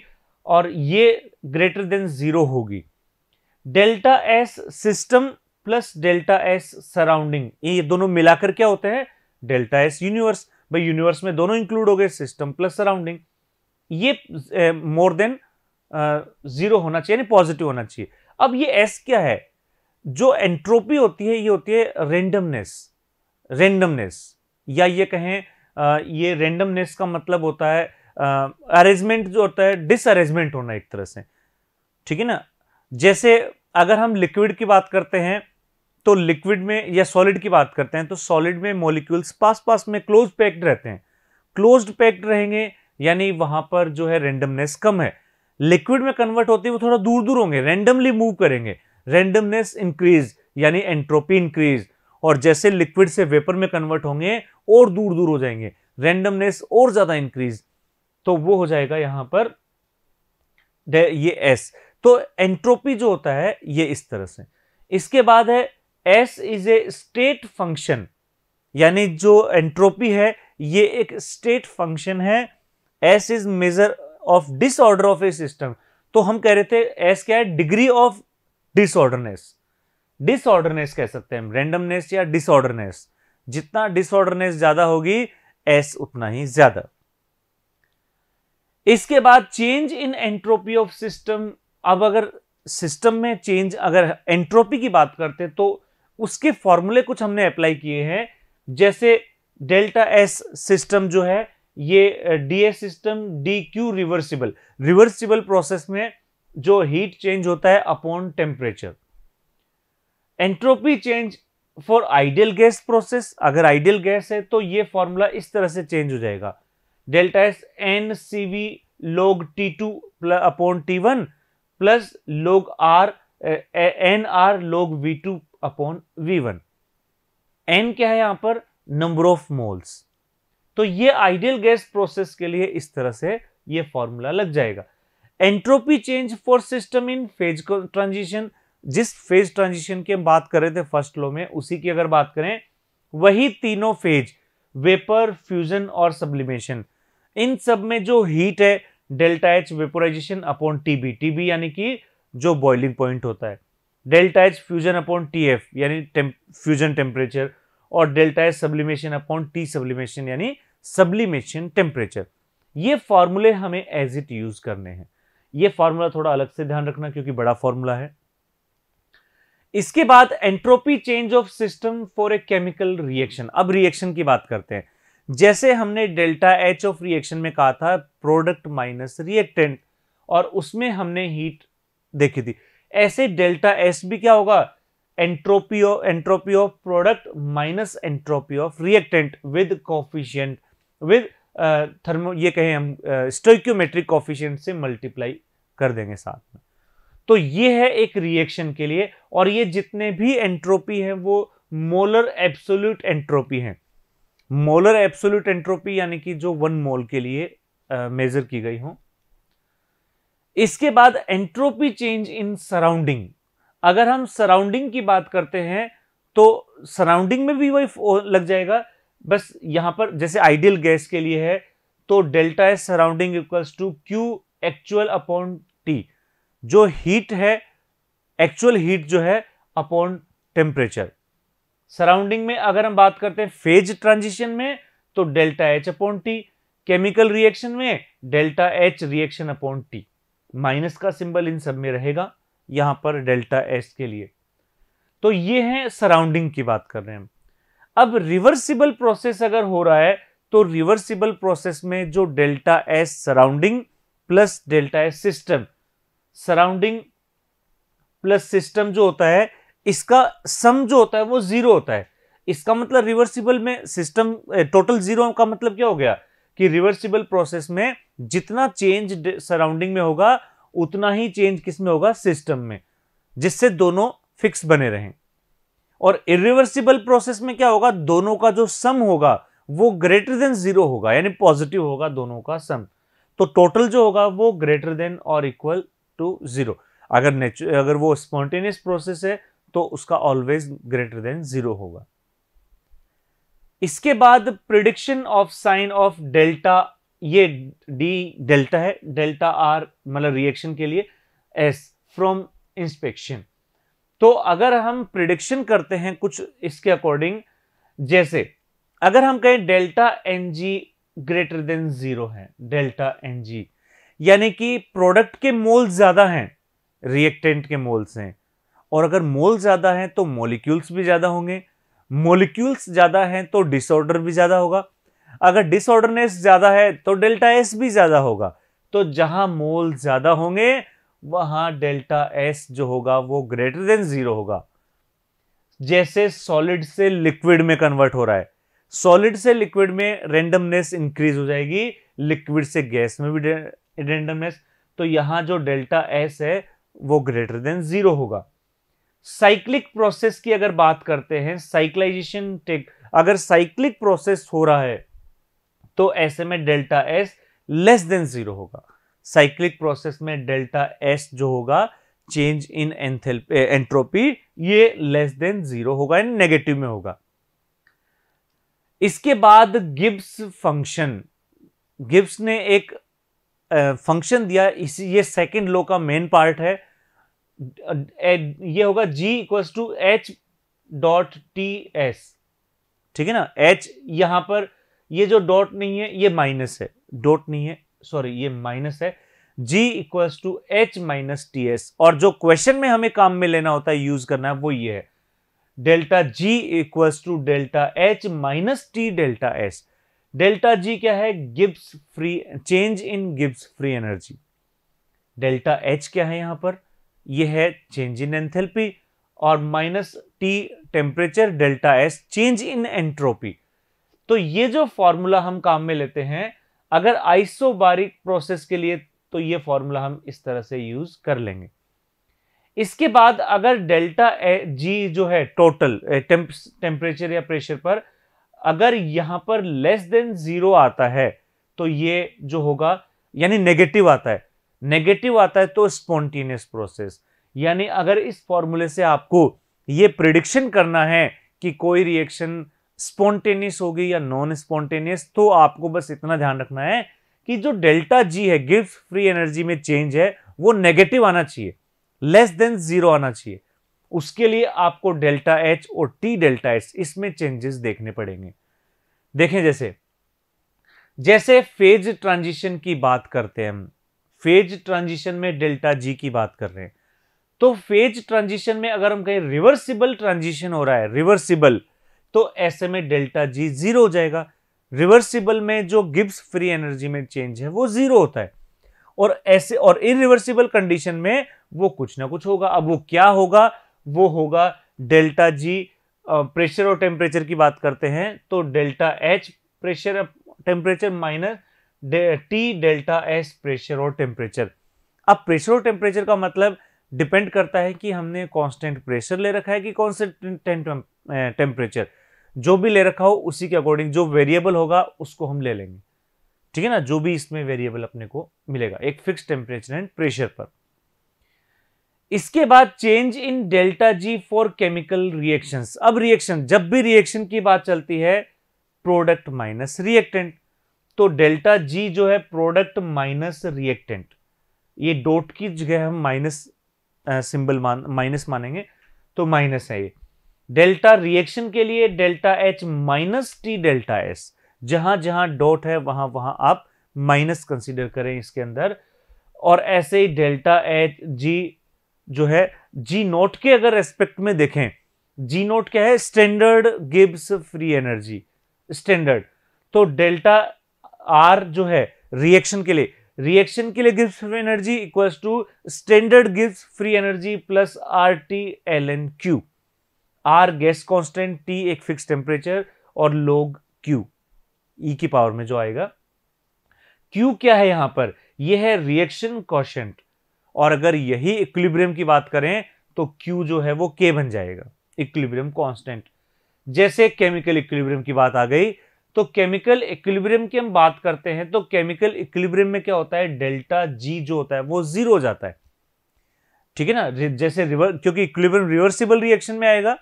और ये ग्रेटर देन जीरो होगी delta S system plus delta S surrounding ये दोनों मिलाकर क्या होते हैं डेल्टा एस यूनिवर्स भाई यूनिवर्स में दोनों इंक्लूड हो गए सिस्टम प्लस सराउंडिंग ये मोर देन जीरो होना चाहिए यानी पॉजिटिव होना चाहिए अब ये एस क्या है जो एंट्रोपी होती है ये होती है रेंडमनेस रेंडमनेस या ये कहें आ, ये रेंडमनेस का मतलब होता है अरेंजमेंट जो होता है डिसअरेंजमेंट होना एक तरह से ठीक है ना जैसे अगर हम लिक्विड की बात करते हैं तो लिक्विड में या सॉलिड की बात करते हैं तो सॉलिड में मॉलिक्यूल्स पास पास में क्लोज पैक्ड रहते हैं क्लोज पैक्ड रहेंगे यानी वहां पर जो है रेंडमनेस कम है लिक्विड में कन्वर्ट होते वो थोड़ा दूर दूर होंगे रेंडमली मूव करेंगे रेंडमनेस इंक्रीज यानी एंट्रोपी इंक्रीज और जैसे लिक्विड से वेपर में कन्वर्ट होंगे और दूर दूर हो जाएंगे रेंडमनेस और ज्यादा इंक्रीज तो वो हो जाएगा यहां पर ये एस तो एंट्रोपी जो होता है ये इस तरह से इसके बाद है S is a state function यानी जो एंट्रोपी है ये एक स्टेट फंक्शन है S is measure of disorder of a system तो हम कह रहे थे एस क्या है डिग्री ऑफ डिसऑर्डरनेस डिसऑर्डरनेस कह सकते हैं रेंडमनेस या डिसऑर्डरनेस जितना डिसऑर्डरनेस ज्यादा होगी एस उतना ही ज्यादा इसके बाद change in entropy of system अब अगर सिस्टम में चेंज अगर एंट्रोपी की बात करते तो उसके फॉर्मूले कुछ हमने अप्लाई किए हैं जैसे डेल्टा एस सिस्टम जो है ये S system D Q reversible reversible process में जो हीट चेंज होता है upon temperature entropy change for ideal gas process अगर आइडियल गैस है तो ये फॉर्मूला इस तरह से चेंज हो जाएगा delta S N C V log T two upon T one plus log R N R log V two upon V one N क्या है यहां पर नंबर ऑफ मोल्स तो ये आइडियल गैस प्रोसेस के लिए इस तरह से ये फॉर्मूला लग जाएगा entropy change for system in phase transition जिस फेज ट्रांजिशन की हम बात कर रहे थे फर्स्ट लो में उसी की अगर बात करें वही तीनों फेज वेपर फ्यूजन और सब्लिमेशन इन सब में जो हीट है delta H vaporisation upon TB TB यानी कि जो बॉइलिंग पॉइंट होता है delta H fusion upon T F यानी फ्यूजन टेम्परेचर और delta H sublimation upon T sublimation यानी सब्लिमेशन टेम्परेचर ये फॉर्मूले हमें एज इट यूज करने हैं ये फॉर्मूला थोड़ा अलग से ध्यान रखना क्योंकि बड़ा फॉर्मूला है इसके बाद entropy change of system for a chemical reaction अब रिएक्शन की बात करते हैं जैसे हमने डेल्टा एच ऑफ रिएक्शन में कहा था प्रोडक्ट माइनस रिएक्टेंट और उसमें हमने हीट देखी थी ऐसे डेल्टा एस भी क्या होगा entropy of entropy of product minus entropy of reactant with coefficient with thermo ये कहें हम स्टोक्योमेट्रिक कॉफिशियंट से मल्टीप्लाई कर देंगे साथ में तो ये है एक रिएक्शन के लिए और ये जितने भी एंट्रोपी हैं वो मोलर एब्सोल्यूट एंट्रोपी हैं मोलर एब्सोल्यूट एंट्रोपी यानी कि जो वन मोल के लिए मेजर uh, की गई हो इसके बाद एंट्रोपी चेंज इन सराउंडिंग अगर हम सराउंडिंग की बात करते हैं तो सराउंडिंग में भी वही लग जाएगा बस यहां पर जैसे आइडियल गैस के लिए है तो delta S surrounding equals to Q actual upon T जो हीट है एक्चुअल हीट जो है अपॉन टेम्परेचर सराउंडिंग में अगर हम बात करते हैं फेज ट्रांजिशन में तो delta H upon T chemical reaction में delta H reaction upon T minus का सिंबल इन सब में रहेगा यहां पर डेल्टा एस के लिए तो ये है सराउंडिंग की बात कर रहे हैं हम अब रिवर्सिबल प्रोसेस अगर हो रहा है तो रिवर्सिबल प्रोसेस में जो delta S surrounding plus delta S system surrounding plus system जो होता है इसका सम जो होता है वो जीरो होता है इसका मतलब रिवर्सिबल में सिस्टम टोटल जीरो का मतलब क्या हो गया कि रिवर्सिबल प्रोसेस में जितना चेंज सराउंडिंग में होगा उतना ही चेंज किस में होगा सिस्टम में जिससे दोनों फिक्स बने रहें और इरिवर्सिबल प्रोसेस में क्या होगा दोनों का जो सम होगा वो ग्रेटर देन जीरो होगा यानी पॉजिटिव होगा दोनों का सम तो टोटल जो होगा वो ग्रेटर देन और इक्वल टू जीरो अगर नेचु अगर वो स्पॉन्टेनियस प्रोसेस है तो उसका ऑलवेज ग्रेटर देन जीरो होगा इसके बाद prediction of sign of delta ये डी डेल्टा है डेल्टा आर मतलब रिएक्शन के लिए एस फ्रॉम इंस्पेक्शन तो अगर हम प्रिडिक्शन करते हैं कुछ इसके अकॉर्डिंग जैसे अगर हम कहें delta N G greater than zero है डेल्टा एन जी यानी कि प्रोडक्ट के मोल ज़्यादा हैं रिएक्टेंट के मोल्स हैं और अगर मोल ज़्यादा हैं तो मॉलिक्यूल्स भी ज़्यादा होंगे मोलिक्यूल्स ज़्यादा हैं तो डिसऑर्डर भी ज़्यादा होगा अगर डिसऑर्डरनेस ज़्यादा है तो डेल्टा एस भी ज़्यादा होगा तो जहां मोल ज़्यादा होंगे वहां डेल्टा एस जो होगा वो ग्रेटर देन ज़ीरो होगा जैसे सॉलिड से लिक्विड में कन्वर्ट हो रहा है सॉलिड से लिक्विड में रेंडमनेस इंक्रीज हो जाएगी लिक्विड से गैस में भी रेंडमनेस तो यहाँ जो डेल्टा एस है वो ग्रेटर देन ज़ीरो होगा साइक्लिक प्रोसेस की अगर बात करते हैं साइक्लाइजेशन टेक अगर साइक्लिक प्रोसेस हो रहा है तो ऐसे में delta S less than zero होगा साइक्लिक प्रोसेस में डेल्टा एस जो होगा चेंज इन एंट्रोपी ये लेस देन जीरो होगा इन नेगेटिव में होगा इसके बाद गिब्स फंक्शन गिब्स ने एक फंक्शन दिया इसी ये सेकेंड लो का मेन पार्ट है ये होगा G equals to H dot T S ठीक है ना एच यहां पर ये जो डॉट नहीं है ये माइनस है डॉट नहीं है सॉरी ये माइनस है G equals to H minus T S और जो क्वेश्चन में हमें काम में लेना होता है यूज करना है वो ये है delta G equals to delta H minus T delta s delta G क्या है Gibbs free change in Gibbs free energy delta H क्या है यहां पर ये है चेंज इन एंथेल्पी और minus T temperature delta S change in entropy तो ये जो फॉर्मूला हम काम में लेते हैं अगर आइसोबारिक प्रोसेस के लिए तो ये फॉर्मूला हम इस तरह से यूज कर लेंगे इसके बाद अगर डेल्टा जी जो है टोटल टेम्परेचर या प्रेशर पर अगर यहां पर लेस देन जीरो आता है तो ये जो होगा यानी नेगेटिव आता है नेगेटिव आता है तो स्पॉन्टेनियस प्रोसेस यानी अगर इस फॉर्मूले से आपको ये प्रिडिक्शन करना है कि कोई रिएक्शन स्पॉन्टेनियस होगी या नॉन स्पॉन्टेनियस तो आपको बस इतना ध्यान रखना है कि जो डेल्टा जी है गिफ्ट फ्री एनर्जी में चेंज है वो नेगेटिव आना चाहिए लेस देन जीरो आना चाहिए उसके लिए आपको डेल्टा एच और टी डेल्टा एच इसमें चेंजेस देखने पड़ेंगे देखें जैसे जैसे फेज ट्रांजिशन की बात करते हैं हम फेज ट्रांजिशन में डेल्टा जी की बात कर रहे हैं तो फेज ट्रांजिशन में अगर हम कहें रिवर्सिबल ट्रांजिशन हो रहा है रिवर्सिबल तो ऐसे में डेल्टा जी जीरो हो जाएगा रिवर्सिबल में जो गिब्स फ्री एनर्जी में चेंज है वो जीरो होता है और ऐसे और रिवर्सिबल कंडीशन में वो कुछ ना कुछ होगा अब वो क्या होगा वो होगा डेल्टा जी प्रेशर और टेम्परेचर की बात करते हैं तो delta H pressure temperature minus T delta S pressure और टेम्परेचर अब प्रेशर और टेम्परेचर का मतलब डिपेंड करता है कि हमने कांस्टेंट प्रेशर ले रखा है कि कॉन्स्टेंट टेम्परेचर uh, जो भी ले रखा हो उसी के अकॉर्डिंग जो वेरिएबल होगा उसको हम ले लेंगे ठीक है ना जो भी इसमें वेरिएबल अपने को मिलेगा एक फिक्स टेम्परेचर एंड प्रेशर पर इसके बाद change in delta G for chemical reactions अब रिएक्शन जब भी रिएक्शन की बात चलती है प्रोडक्ट माइनस रिएक्टेंट तो डेल्टा जी जो है प्रोडक्ट माइनस रिएक्टेंट ये डोट की जगह हम माइनस सिंबल मान माइनस मानेंगे तो माइनस है ये डेल्टा रिएक्शन के लिए delta H minus T delta S जहां जहां डॉट है वहां वहां आप माइनस कंसीडर करें इसके अंदर और ऐसे ही डेल्टा एच जी जो है जी नोट के अगर रेस्पेक्ट में देखें जी नोट क्या है standard Gibbs free energy standard तो डेल्टा आर जो है रिएक्शन के लिए रिएक्शन के लिए gives free energy equals to standard gives free energy plus R T L N Q R gas constant T एक फिक्स टेम्परेचर और लोग क्यू ई की पावर में जो आएगा क्यू क्या है यहां पर यह है रिएक्शन कॉशेंट और अगर यही इक्विलिब्रियम की बात करें तो क्यू जो है वो के बन जाएगा इक्विलिब्रियम कांस्टेंट जैसे केमिकल इक्विलिब्रियम की बात आ गई तो केमिकल इक्विलिब्रियम की हम बात करते हैं तो केमिकल इक्विलिब्रियम में क्या होता है डेल्टा जी जो होता है वो जीरो हो जाता है ठीक है ना जैसे रिवर्स क्योंकि इक्विलिब्रियम रिवर्सिबल रिएक्शन में आएगा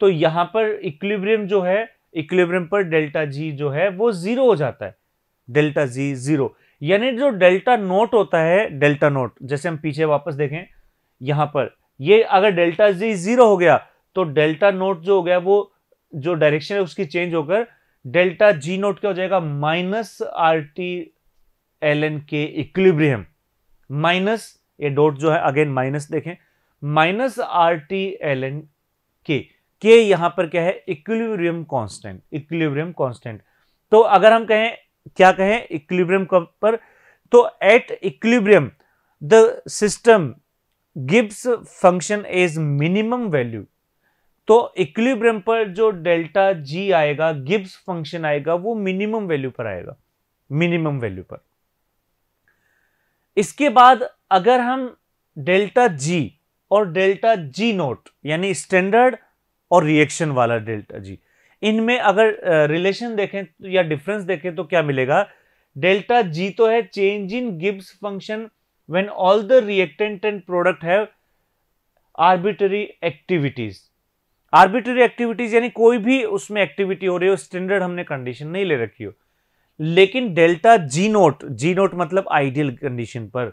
तो यहां पर इक्विलिब्रियम जो है इक्विलिब्रियम पर डेल्टा जी जो है वो जीरो हो जाता है डेल्टा जी जीरो यानी जो डेल्टा नोट होता है डेल्टा नोट जैसे हम पीछे वापस देखें यहां पर ये अगर डेल्टा जी जीरो हो गया तो डेल्टा नोट जो हो गया वो जो डायरेक्शन है उसकी चेंज होकर डेल्टा जी नोट क्या हो जाएगा minus R T L N K equilibrium minus ये डॉट जो है अगेन माइनस देखें minus R T L N K के यहां पर क्या है इक्विब्रियम कांस्टेंट इक्विब्रियम कांस्टेंट तो अगर हम कहें क्या कहें इक्विब्रियम पर तो at equilibrium the system gives function has minimum value तो इक्विलिब्रियम पर जो डेल्टा जी आएगा गिब्स फंक्शन आएगा वो मिनिमम वैल्यू पर आएगा मिनिमम वैल्यू पर इसके बाद अगर हम डेल्टा जी और डेल्टा जी नोट यानी स्टैंडर्ड और रिएक्शन वाला डेल्टा जी इनमें अगर रिलेशन देखें या डिफरेंस देखें तो क्या मिलेगा डेल्टा जी तो है change in Gibbs function when all the reactant and product have arbitrary activities arbitrary activities यानी कोई भी उसमें एक्टिविटी हो रही हो स्टैंडर्ड हमने कंडीशन नहीं ले रखी हो लेकिन delta G naught G naught मतलब आइडियल कंडीशन पर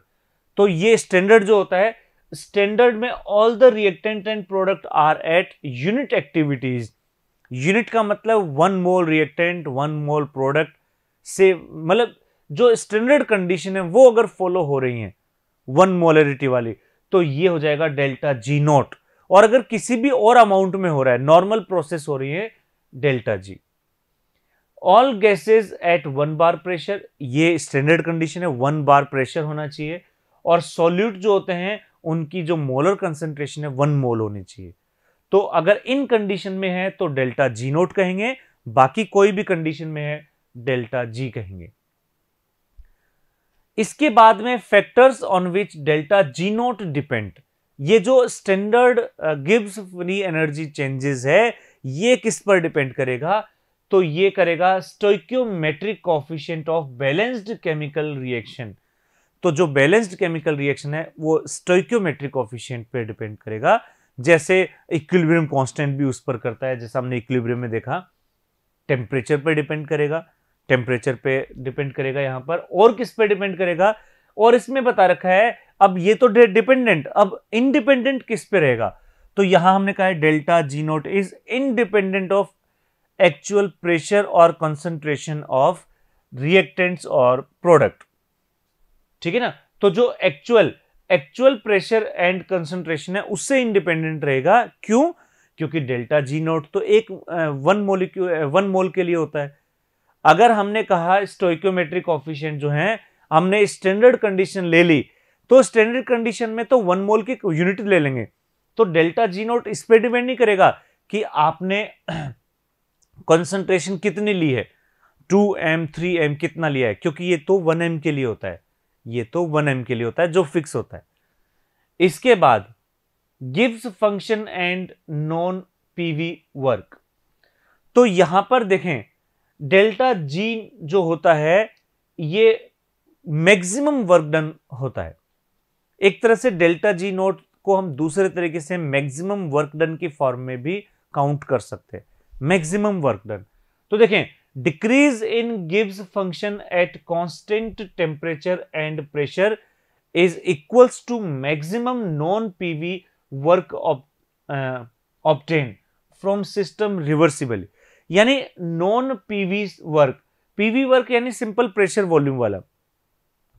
तो ये स्टैंडर्ड जो होता है स्टैंडर्ड में all the reactant and product are at unit activities unit का मतलब one mole reactant one mole product से मतलब जो स्टैंडर्ड कंडीशन है वो अगर फॉलो हो रही है वन मोलरिटी वाली तो ये हो जाएगा डेल्टा जी नोट और अगर किसी भी और अमाउंट में हो रहा है नॉर्मल प्रोसेस हो रही है delta G all gases at one bar pressure ये स्टैंडर्ड कंडीशन है वन बार प्रेशर होना चाहिए और सॉल्यूट जो होते हैं उनकी जो मोलर कंसेंट्रेशन है वन मोल होनी चाहिए तो अगर इन कंडीशन में है तो डेल्टा जी नोट कहेंगे बाकी कोई भी कंडीशन में है डेल्टा जी कहेंगे इसके बाद में factors on which delta G naught depend ये जो standard Gibbs free energy changes है ये किस पर डिपेंड करेगा तो ये करेगा stoichiometric coefficient of balanced chemical reaction तो जो बैलेंस्ड केमिकल रिएक्शन है वो स्टोक्योमेट्रिक ऑफिशियंट पे डिपेंड करेगा जैसे इक्विलिब्रियम कांस्टेंट भी उस पर करता है जैसा हमने इक्विलिब्रियम में देखा टेम्परेचर पे डिपेंड करेगा टेम्परेचर पे डिपेंड करेगा यहां पर और किस पे डिपेंड करेगा और इसमें बता रखा है अब ये तो डिपेंडेंट अब इनडिपेंडेंट किस पे रहेगा तो यहां हमने कहा है delta G naught is independent of actual pressure और कंसंट्रेशन ऑफ रिएक्टेंट्स और प्रोडक्ट ठीक है ना तो जो actual actual pressure and concentration है उससे इंडिपेंडेंट रहेगा क्यों क्योंकि डेल्टा जी नोट तो एक वन मोलिक्यू वन मोल के लिए होता है अगर हमने कहा स्टोक्योमेट्रिक ऑफिशियंट जो है हमने स्टैंडर्ड कंडीशन ले ली तो स्टैंडर्ड कंडीशन में तो वन मोल की यूनिट ले लेंगे तो डेल्टा जी नोट इस पर डिपेंड नहीं करेगा कि आपने कंसंट्रेशन *clears throat* कितनी ली है टू एम थ्री एम कितना लिया है क्योंकि ये तो वन एम के लिए होता है ये तो वन एम के लिए होता है जो फिक्स होता है इसके बाद गिव्स function and non PV work तो यहां पर देखें डेल्टा जी जो होता है ये मैक्सिमम वर्क डन होता है एक तरह से डेल्टा जी नोट को हम दूसरे तरीके से मैक्सिमम वर्क डन की फॉर्म में भी काउंट कर सकते हैं मैक्सिमम वर्क डन तो देखें डिक्रीज इन गिव्स function at constant temperature and pressure is equals to maximum non PV work obtain from system from यानी non PV work PV work यानी सिंपल प्रेशर वॉल्यूम वाला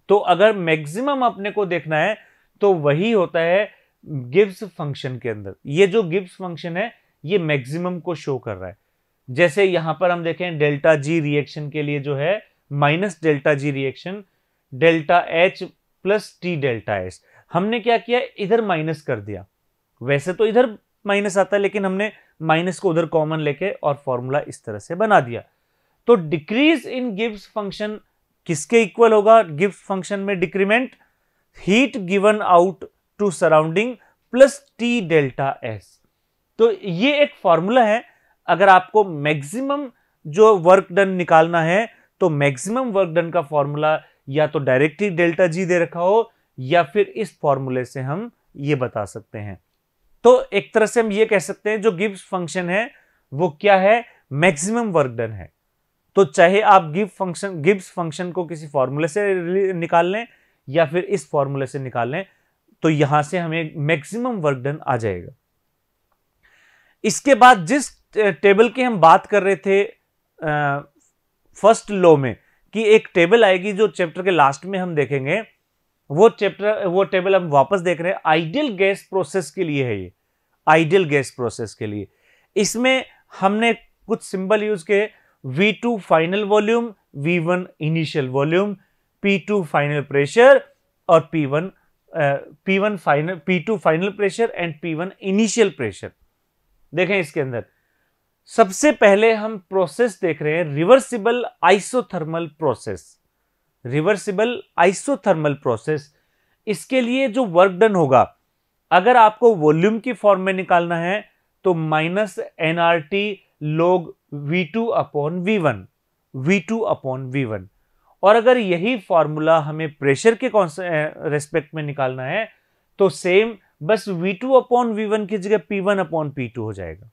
तो अगर मैक्सिमम अपने को देखना है तो वही होता है गिब्स फंक्शन के अंदर ये जो गिब्स फंक्शन है ये मैक्सिमम को शो कर रहा है जैसे यहां पर हम देखें डेल्टा जी रिएक्शन के लिए जो है minus delta G reaction delta H plus T delta S हमने क्या किया इधर माइनस कर दिया वैसे तो इधर माइनस आता है लेकिन हमने माइनस को उधर कॉमन लेके और फॉर्मूला इस तरह से बना दिया तो डिक्रीज इन गिब्स फंक्शन किसके इक्वल होगा गिब्स फंक्शन में decrement heat given out to surrounding plus T delta S तो ये एक फॉर्मूला है अगर आपको मैक्सिमम जो वर्क डन निकालना है तो मैक्सिमम वर्क डन का फॉर्मूला या तो डायरेक्टली डेल्टा जी दे रखा हो या फिर इस फॉर्मूले से हम ये बता सकते हैं तो एक तरह से हम ये कह सकते हैं जो गिब्स फंक्शन है वो क्या है मैक्सिमम वर्क डन है तो चाहे आप गिव फंक्शन गिब्स फंक्शन को किसी फॉर्मूले से निकाल लें या फिर इस फॉर्मूले से निकाल लें तो यहां से हमें मैक्सिमम वर्क डन आ जाएगा इसके बाद जिस टेबल की हम बात कर रहे थे फर्स्ट लो में कि एक टेबल आएगी जो चैप्टर के लास्ट में हम देखेंगे वो चैप्टर वो टेबल हम वापस देख रहे हैं आइडियल गैस प्रोसेस के लिए है ये आइडियल गैस प्रोसेस के लिए इसमें हमने कुछ सिंबल यूज किए V2 final volume V1 initial volume P2 final pressure or P1 uh, P1 final P2 final pressure and P1 initial pressure देखें इसके अंदर सबसे पहले हम प्रोसेस देख रहे हैं reversible isothermal process reversible isothermal process इसके लिए जो वर्क डन होगा अगर आपको वॉल्यूम की फॉर्म में निकालना है तो minus NRT log two upon V one V two upon V one और अगर यही फॉर्मूला हमें प्रेशर के रेस्पेक्ट में निकालना है तो सेम बस V2 टू अपॉन वी की जगह P1 अपॉन पी हो जाएगा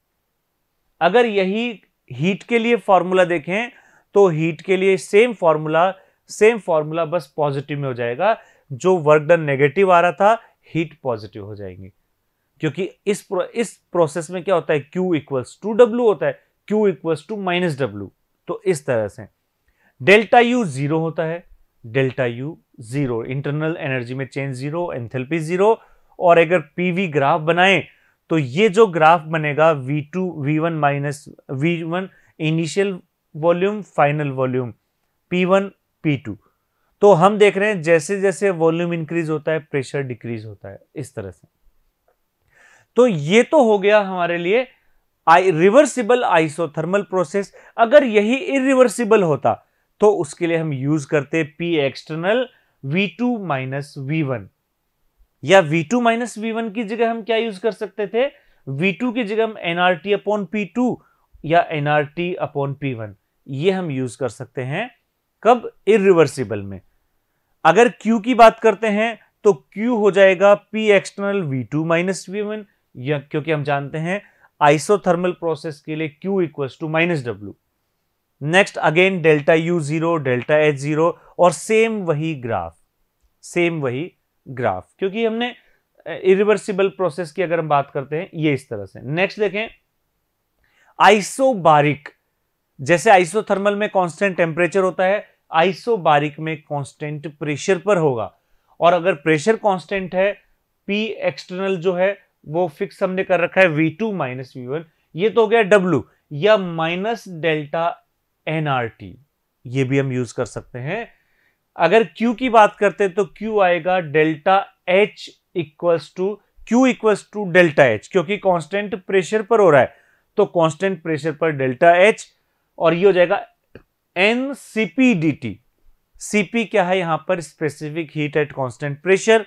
अगर यही हीट के लिए फॉर्मूला देखें तो हीट के लिए सेम फॉर्मूला सेम फॉर्मूला बस पॉजिटिव में हो जाएगा जो वर्क डन नेगेटिव आ रहा था हीट पॉजिटिव हो जाएंगे क्योंकि इस प्रो, इस प्रोसेस में क्या होता है Q इक्वल्स टू डब्ल्यू होता है Q equals to minus W तो इस तरह से डेल्टा यू जीरो होता है delta U zero internal energy में चेंज जीरो एंथेल्पी जीरो और अगर पीवी ग्राफ बनाएं तो ये जो ग्राफ बनेगा V two V one minus V one initial volume final volume P one P two तो हम देख रहे हैं जैसे जैसे वॉल्यूम इंक्रीज होता है प्रेशर डिक्रीज होता है इस तरह से तो ये तो हो गया हमारे लिए आई रिवर्सिबल आइसोथर्मल प्रोसेस अगर यही इरिवर्सिबल होता तो उसके लिए हम यूज करते P external V two minus V one या V two minus V one की जगह हम क्या यूज कर सकते थे वी टू की जगह हम एनआरटी अपॉन पी टू या एनआरटी अपॉन पी वन ये हम यूज कर सकते हैं कब इिवर्सिबल में अगर Q की बात करते हैं तो Q हो जाएगा P external V two minus V one या क्योंकि हम जानते हैं आइसोथर्मल प्रोसेस के लिए Q equal to minus W next again delta U zero delta H zero और सेम वही ग्राफ सेम वही ग्राफ क्योंकि हमने इरिवर्सिबल प्रोसेस की अगर हम बात करते हैं ये इस तरह से नेक्स्ट देखें आइसोबारिक जैसे आइसोथर्मल में कांस्टेंट टेम्परेचर होता है आइसोबारिक में कांस्टेंट प्रेशर पर होगा और अगर प्रेशर कांस्टेंट है पी एक्सटर्नल जो है वो फिक्स हमने कर रखा है V two minus V one ये तो हो गया डब्ल्यू या माइनस डेल्टा एनआरटी ये भी हम यूज कर सकते हैं अगर Q की बात करते हैं तो Q आएगा delta H equals to Q equals to delta H क्योंकि कांस्टेंट प्रेशर पर हो रहा है तो कांस्टेंट प्रेशर पर डेल्टा H और ये हो जाएगा n C P d T CP क्या है यहां पर specific heat at constant pressure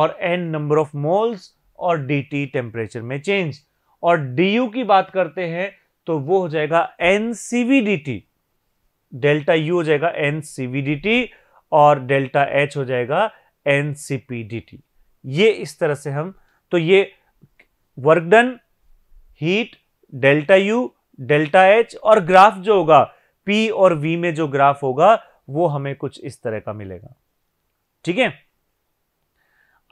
और एन नंबर ऑफ मोल्स और डी टी टेम्परेचर में चेंज और डी यू की बात करते हैं तो वो हो जाएगा n C V d T delta U हो जाएगा n C V d T और डेल्टा एच हो जाएगा n C P d T ये इस तरह से हम तो ये work done heat delta U delta H और ग्राफ जो होगा पी और वी में जो ग्राफ होगा वो हमें कुछ इस तरह का मिलेगा ठीक है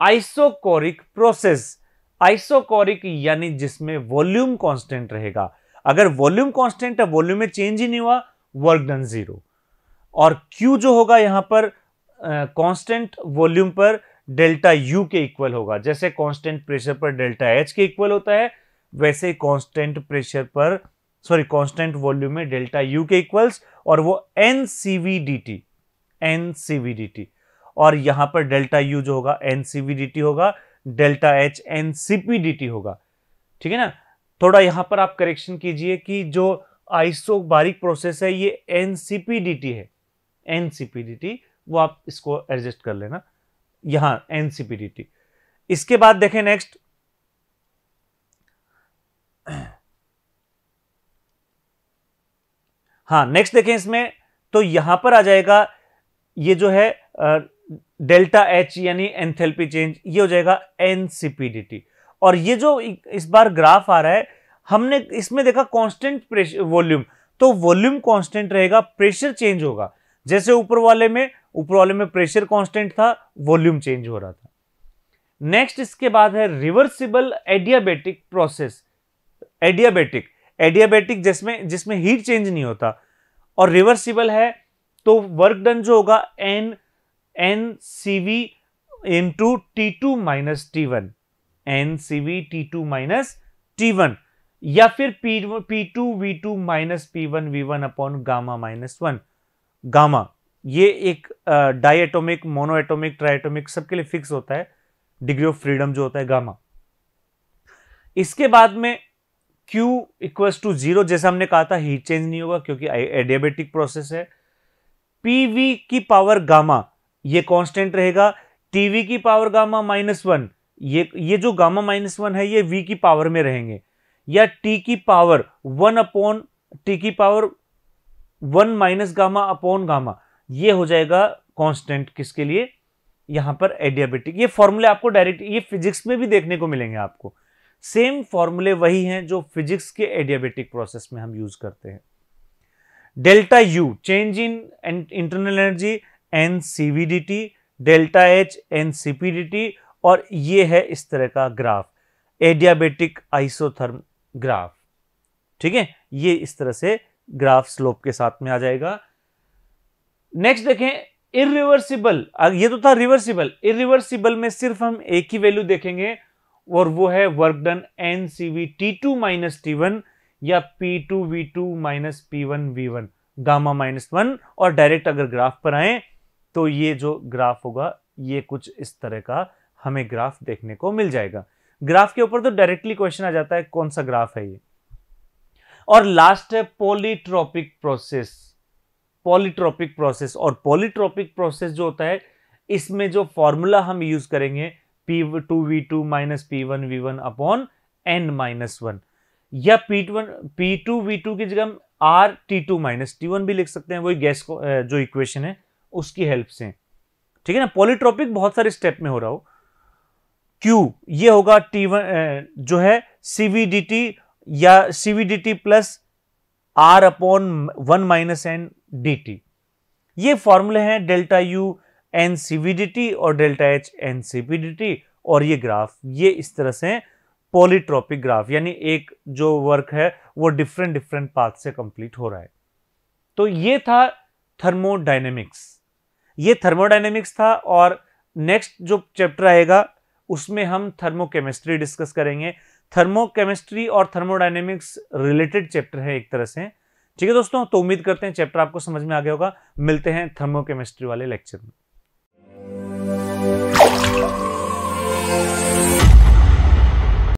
आइसोकोरिक प्रोसेस आइसोकोरिक यानी जिसमें वॉल्यूम कांस्टेंट रहेगा अगर वॉल्यूम कांस्टेंट है वॉल्यूम में चेंज ही नहीं हुआ वर्क डन ज़ीरो और Q जो होगा यहां पर कांस्टेंट uh, वॉल्यूम पर डेल्टा U के इक्वल होगा जैसे कांस्टेंट प्रेशर पर डेल्टा H के इक्वल होता है वैसे कांस्टेंट प्रेशर पर सॉरी कांस्टेंट वॉल्यूम में डेल्टा U के इक्वल्स और वो n C V d T n C V d T और यहां पर डेल्टा U जो होगा n C V d T होगा delta H n C P d T होगा ठीक है ना थोड़ा यहां पर आप करेक्शन कीजिए कि जो आइसो बारिक प्रोसेस है ये एनसीपीडीटी है एनसीपीडीटी वो आप इसको एडजस्ट कर लेना यहां एनसीपीडीटी इसके बाद देखें नेक्स्ट हाँ नेक्स्ट देखें इसमें तो यहां पर आ जाएगा ये जो है डेल्टा एच यानी एंथेल्पी चेंज ये हो जाएगा एनसीपीडीटी और ये जो इस बार ग्राफ आ रहा है हमने इसमें देखा कांस्टेंट प्रेशर वॉल्यूम तो वॉल्यूम कांस्टेंट रहेगा प्रेशर चेंज होगा जैसे ऊपर वाले में ऊपर वाले में प्रेशर कांस्टेंट था वॉल्यूम चेंज हो रहा था नेक्स्ट इसके बाद है reversible adiabatic process adiabatic adiabatic जिसमें जिसमें हीट चेंज नहीं होता और रिवर्सिबल है तो वर्क डन जो होगा n n C V into T two minus T one n C V T two minus T one या फिर P P two V two minus P one V one upon gamma minus one gamma ये एक die mono atomic try सबके लिए fix होता है degree of freedom जो होता है गामा इसके बाद में Q इक्वल टू जीरो जैसा हमने कहा था हीट चेंज नहीं होगा क्योंकि एडियाबेटिक प्रोसेस है PV की पावर गामा ये कांस्टेंट रहेगा TV की पावर गामा माइनस वन ये ये जो गामा माइनस वन है ये V की पावर में रहेंगे या टी की पावर वन अपॉन टी की power one minus gamma upon gamma ये हो जाएगा कांस्टेंट किसके लिए यहां पर एडियाबेटिक ये फॉर्मूले आपको डायरेक्ट ये फिजिक्स में भी देखने को मिलेंगे आपको सेम फॉर्मूले वही हैं जो फिजिक्स के एडियाबेटिक प्रोसेस में हम यूज करते हैं delta U change in internal energy n C V d T delta H n C P d T और ये है इस तरह का ग्राफ एडियाबेटिक आइसोथर्म ग्राफ ठीक है ये इस तरह से ग्राफ स्लोप के साथ में आ जाएगा नेक्स्ट देखें इरिवर्सिबल ये तो था रिवर्सिबल इरिवर्सिबल में सिर्फ हम एक ही वैल्यू देखेंगे और वो है work done n C V T two minus T one या P two V two minus P one V one gamma minus one और डायरेक्ट अगर ग्राफ पर आए तो ये जो ग्राफ होगा ये कुछ इस तरह का हमें ग्राफ देखने को मिल जाएगा ग्राफ के ऊपर तो डायरेक्टली क्वेश्चन आ जाता है कौन सा ग्राफ है ये और लास्ट है पॉलीट्रॉपिक प्रोसेस पॉलीट्रॉपिक प्रोसेस और पॉलीट्रॉपिक प्रोसेस जो होता है इसमें जो फॉर्मूला हम यूज करेंगे P two V two minus P one V one upon n minus one या P one P two V two की जगह हम R T two minus T one भी लिख सकते हैं वही गैस को जो इक्वेशन है उसकी हेल्प से ठीक है ना पॉलीट्रॉपिक बहुत सारे स्टेप में हो रहा हो क्यू ये होगा टी वन जो है सीवीडीटी या C V d T plus R upon one minus n d T ये फॉर्मूले हैं डेल्टा यू एन सीवीडीटी और डेल्टा एच एन सीपीडीटी और ये ग्राफ ये इस तरह से पॉलीट्रॉपिक ग्राफ यानी एक जो वर्क है वो डिफरेंट डिफरेंट पाथ से कंप्लीट हो रहा है तो ये था थर्मोडाइनेमिक्स ये थर्मोडाइनेमिक्स था और नेक्स्ट जो चैप्टर आएगा उसमें हम थर्मोकेमिस्ट्री डिस्कस करेंगे थर्मोकेमिस्ट्री और थर्मोडाइनेमिक्स रिलेटेड चैप्टर है एक तरह से ठीक है दोस्तों तो उम्मीद करते हैं चैप्टर आपको समझ में आ गया होगा मिलते हैं थर्मोकेमिस्ट्री वाले लेक्चर में